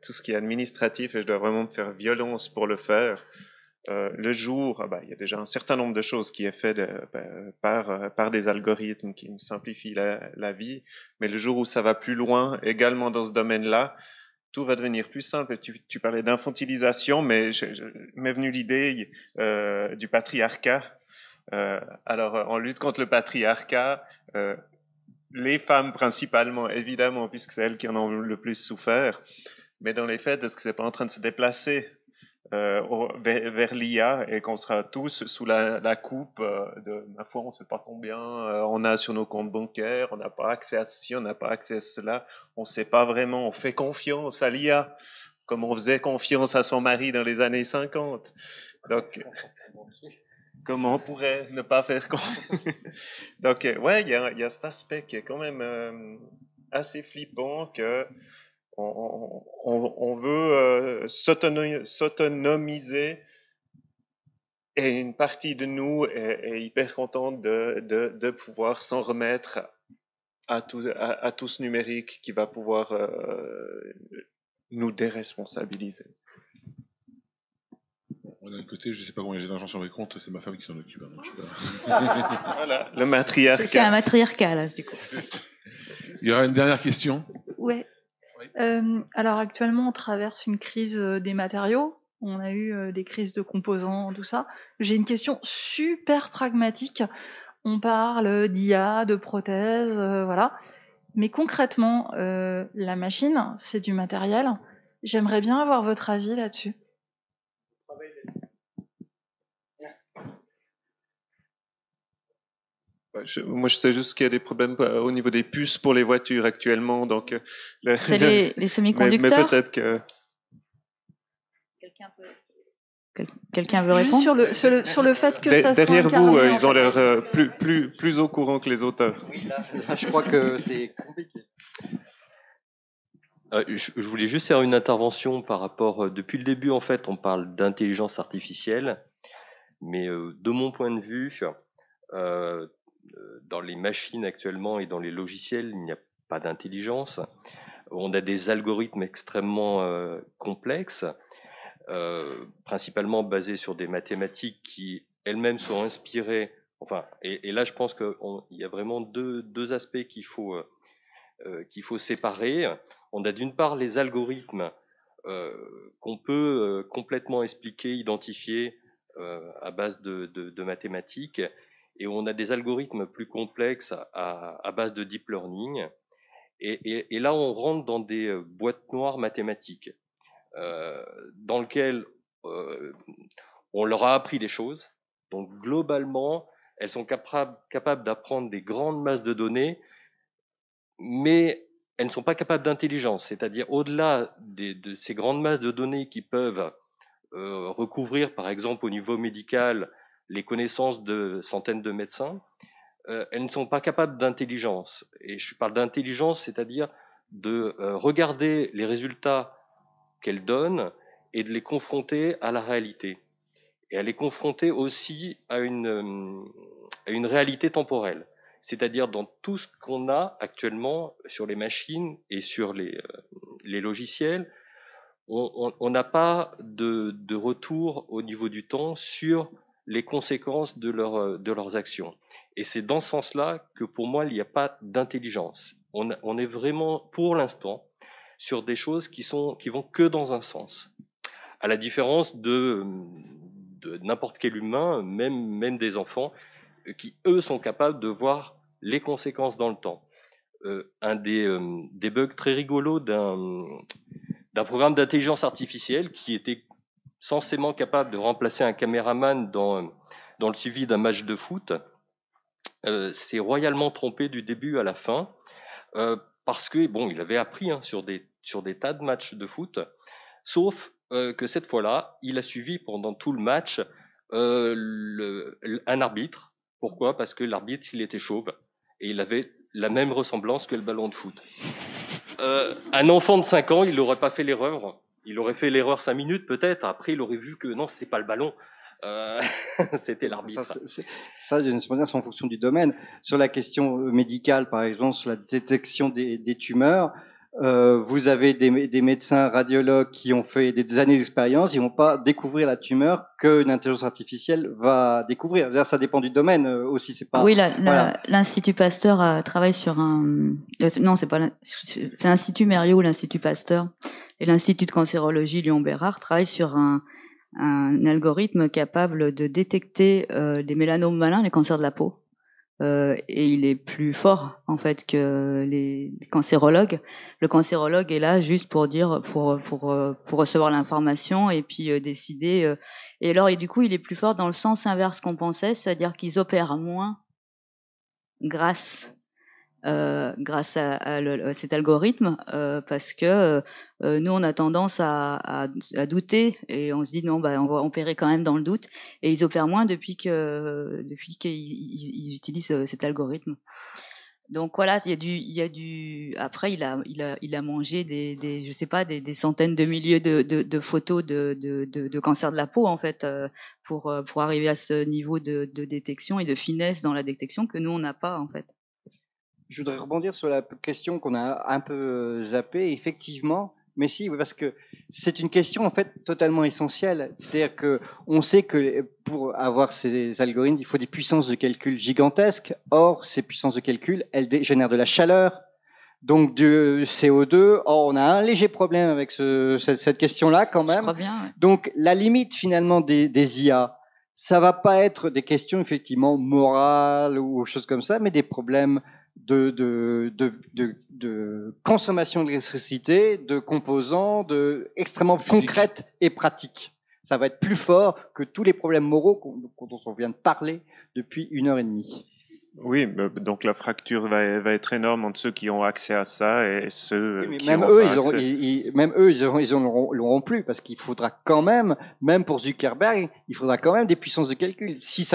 tout ce qui est administratif et je dois vraiment me faire violence pour le faire. Euh, le jour, ah ben, il y a déjà un certain nombre de choses qui est fait ben, par, euh, par des algorithmes qui me simplifient la, vie, mais le jour où ça va plus loin, également dans ce domaine-là, tout va devenir plus simple. Tu, parlais d'infantilisation, mais m'est venue l'idée du patriarcat euh, alors, en euh, lutte contre le patriarcat, euh, les femmes principalement, évidemment, puisque c'est elles qui en ont le plus souffert. Mais dans les faits, est-ce que c'est pas en train de se déplacer euh, vers, l'IA et qu'on sera tous sous la, la coupe de ma foi, on ne sait pas combien on a sur nos comptes bancaires, on n'a pas accès à ceci, on n'a pas accès à cela, on ne sait pas vraiment, on fait confiance à l'IA, comme on faisait confiance à son mari dans les années 50. Donc, Comment on pourrait ne pas faire quoi Donc, euh, ouais, il y a, cet aspect qui est quand même euh, assez flippant que on, veut euh, s'autonomiser et une partie de nous est, hyper contente de, pouvoir s'en remettre à tout, à, ce numérique qui va pouvoir nous déresponsabiliser d'un côté, je ne sais pas combien j'ai d'argent sur mes comptes, c'est ma femme qui s'en occupe. Hein, voilà, le matriarcat. C'est un matriarcat, là, du coup. Il y aura une dernière question ouais. Oui. Euh, alors, actuellement, on traverse une crise euh, des matériaux. On a eu euh, des crises de composants, tout ça. J'ai une question super pragmatique. On parle d'IA, de prothèses, voilà. Mais concrètement, la machine, c'est du matériel. J'aimerais bien avoir votre avis là-dessus. moi, je sais juste qu'il y a des problèmes euh, au niveau des puces pour les voitures actuellement. Donc, euh, c'est les, semi-conducteurs. Mais, peut-être que quelqu'un veut répondre sur le, sur le, fait que Derrière vous, euh, ils ont l'air plus, plus, plus au courant que les auteurs. Oui, là, je crois que c'est compliqué. je, je voulais juste faire une intervention par rapport. depuis le début, en fait, on parle d'intelligence artificielle, mais de mon point de vue, euh, dans les machines actuellement et dans les logiciels, il n'y a pas d'intelligence. On a des algorithmes extrêmement euh, complexes, euh, principalement basés sur des mathématiques qui elles-mêmes sont inspirées. Enfin, et, là, je pense qu'il y a vraiment deux, aspects qu'il faut, qu'il faut séparer. On a d'une part les algorithmes qu'on peut complètement expliquer, identifier à base de mathématiques, et on a des algorithmes plus complexes à, base de deep learning. Et, là, on rentre dans des euh, boîtes noires mathématiques, euh, dans lesquelles euh, on leur a appris des choses. Donc globalement, elles sont capables, d'apprendre des grandes masses de données, mais elles ne sont pas capables d'intelligence, c'est-à-dire au-delà de ces grandes masses de données qui peuvent recouvrir, par exemple, au niveau médical, les connaissances de centaines de médecins, euh, elles ne sont pas capables d'intelligence. Et je parle d'intelligence, c'est-à-dire de euh, regarder les résultats qu'elles donnent et de les confronter à la réalité. Et à les confronter aussi à une, une réalité temporelle. C'est-à-dire dans tout ce qu'on a actuellement sur les machines et sur les, euh, les logiciels, on n'a pas de, de, retour au niveau du temps sur les conséquences de, leur, euh, de leurs actions. Et c'est dans ce sens-là que pour moi, il n'y a pas d'intelligence. On, est vraiment, pour l'instant, sur des choses qui, sont, qui vont que dans un sens. À la différence de, n'importe quel humain, même, même des enfants, euh, qui, eux, sont capables de voir les conséquences dans le temps. Euh, un des, des, bugs très rigolos d'un programme d'intelligence artificielle qui était censément capable de remplacer un caméraman dans, dans le suivi d'un match de foot, euh, s'est royalement trompé du début à la fin, euh, parce que, bon, il avait appris hein, sur, des, sur des tas de matchs de foot, sauf euh, que cette fois-là, il a suivi pendant tout le match un arbitre. Pourquoi Parce que l'arbitre, il était chauve, et il avait la même ressemblance que le ballon de foot. un enfant de 5 ans, il n'aurait pas fait l'erreur il aurait fait l'erreur cinq minutes peut-être. Après, il aurait vu que non, c'est pas le ballon. Euh, c'était l'arbitre. Ça, ça c'est en fonction du domaine. Sur la question euh, médicale, par exemple, sur la détection des, des tumeurs, euh, vous avez des, médecins radiologues qui ont fait des années d'expérience, ils vont pas découvrir la tumeur qu'une intelligence artificielle va découvrir. Ça dépend du domaine euh, aussi, c'est pas. Oui, l'Institut Pasteur euh, travaille sur un. non, c'est pas. C'est l'Institut ou l'Institut Pasteur et l'Institut de cancérologie Lyon Bérard travaillent sur un, un algorithme capable de détecter les mélanomes malins, les cancers de la peau. Euh, et il est plus fort en fait que les cancérologues. Le cancérologue est là juste pour dire, pour pour pour recevoir l'information et puis euh, décider. Euh. et alors et du coup, il est plus fort dans le sens inverse qu'on pensait, c'est-à-dire qu'ils opèrent moins grâce euh, grâce à, cet algorithme euh, parce que euh, nous on a tendance à, à, douter et on se dit non bah on va opérer quand même dans le doute et ils opèrent moins depuis que depuis qu'ils utilisent cet algorithme. Donc voilà, il y a du, il y a du. Après, il a, il a, il a mangé des, des je sais pas, des, des centaines de milliers de, de, de photos de, de, de, cancer de la peau en fait, pour pour arriver à ce niveau de, de détection et de finesse dans la détection que nous on n'a pas en fait je voudrais rebondir sur la question qu'on a un peu euh, zappée. Effectivement, mais si, parce que c'est une question en fait totalement essentielle. C'est-à-dire que on sait que euh, pour avoir ces algorithmes, il faut des puissances de calcul gigantesques. Or, ces puissances de calcul, elles génèrent de la chaleur, donc du euh, CO2. Or, on a un léger problème avec cette, question-là quand même. Donc, la limite finalement des, des IA, ça va pas être des questions effectivement morales ou choses comme ça, mais des problèmes de, de, de, de, consommation d'électricité, de composants, de extrêmement concrètes et pratiques. Ça va être plus fort que tous les problèmes moraux dont on vient de parler depuis une heure et demie. Oui, donc la fracture va, va être énorme entre ceux qui ont accès à ça et ceux qui même, eux, ils même eux, ils auront, plus parce qu'il faudra quand même, même pour Zuckerberg, il faudra quand même des puissances de calcul. Si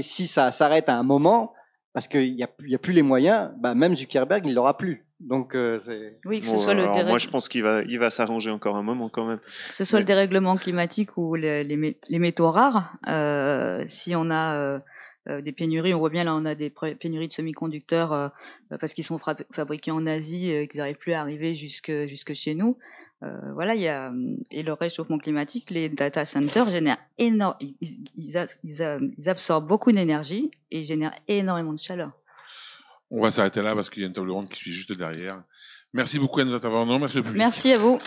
si ça s'arrête à un moment, parce qu'il n'y a, plus les moyens, bah, même Zuckerberg, il l'aura plus. Donc, euh, oui, que ce soit le Moi, je pense qu'il va, il va s'arranger encore un moment quand même. Que ce soit le dérèglement climatique ou les, métaux rares, euh, si on a euh, des pénuries, on voit bien là, on a des pénuries de semi-conducteurs parce qu'ils sont fabriqués en Asie et qu'ils n'arrivent plus à arriver jusque, jusque chez nous. Euh, voilà, il hum, et le réchauffement climatique, les data centers génèrent énorme, ils, absorbent beaucoup d'énergie et génèrent énormément de chaleur. On va s'arrêter là parce qu'il y a une table ronde qui suit juste derrière. Merci beaucoup à nos intervenants. Merci Merci à vous.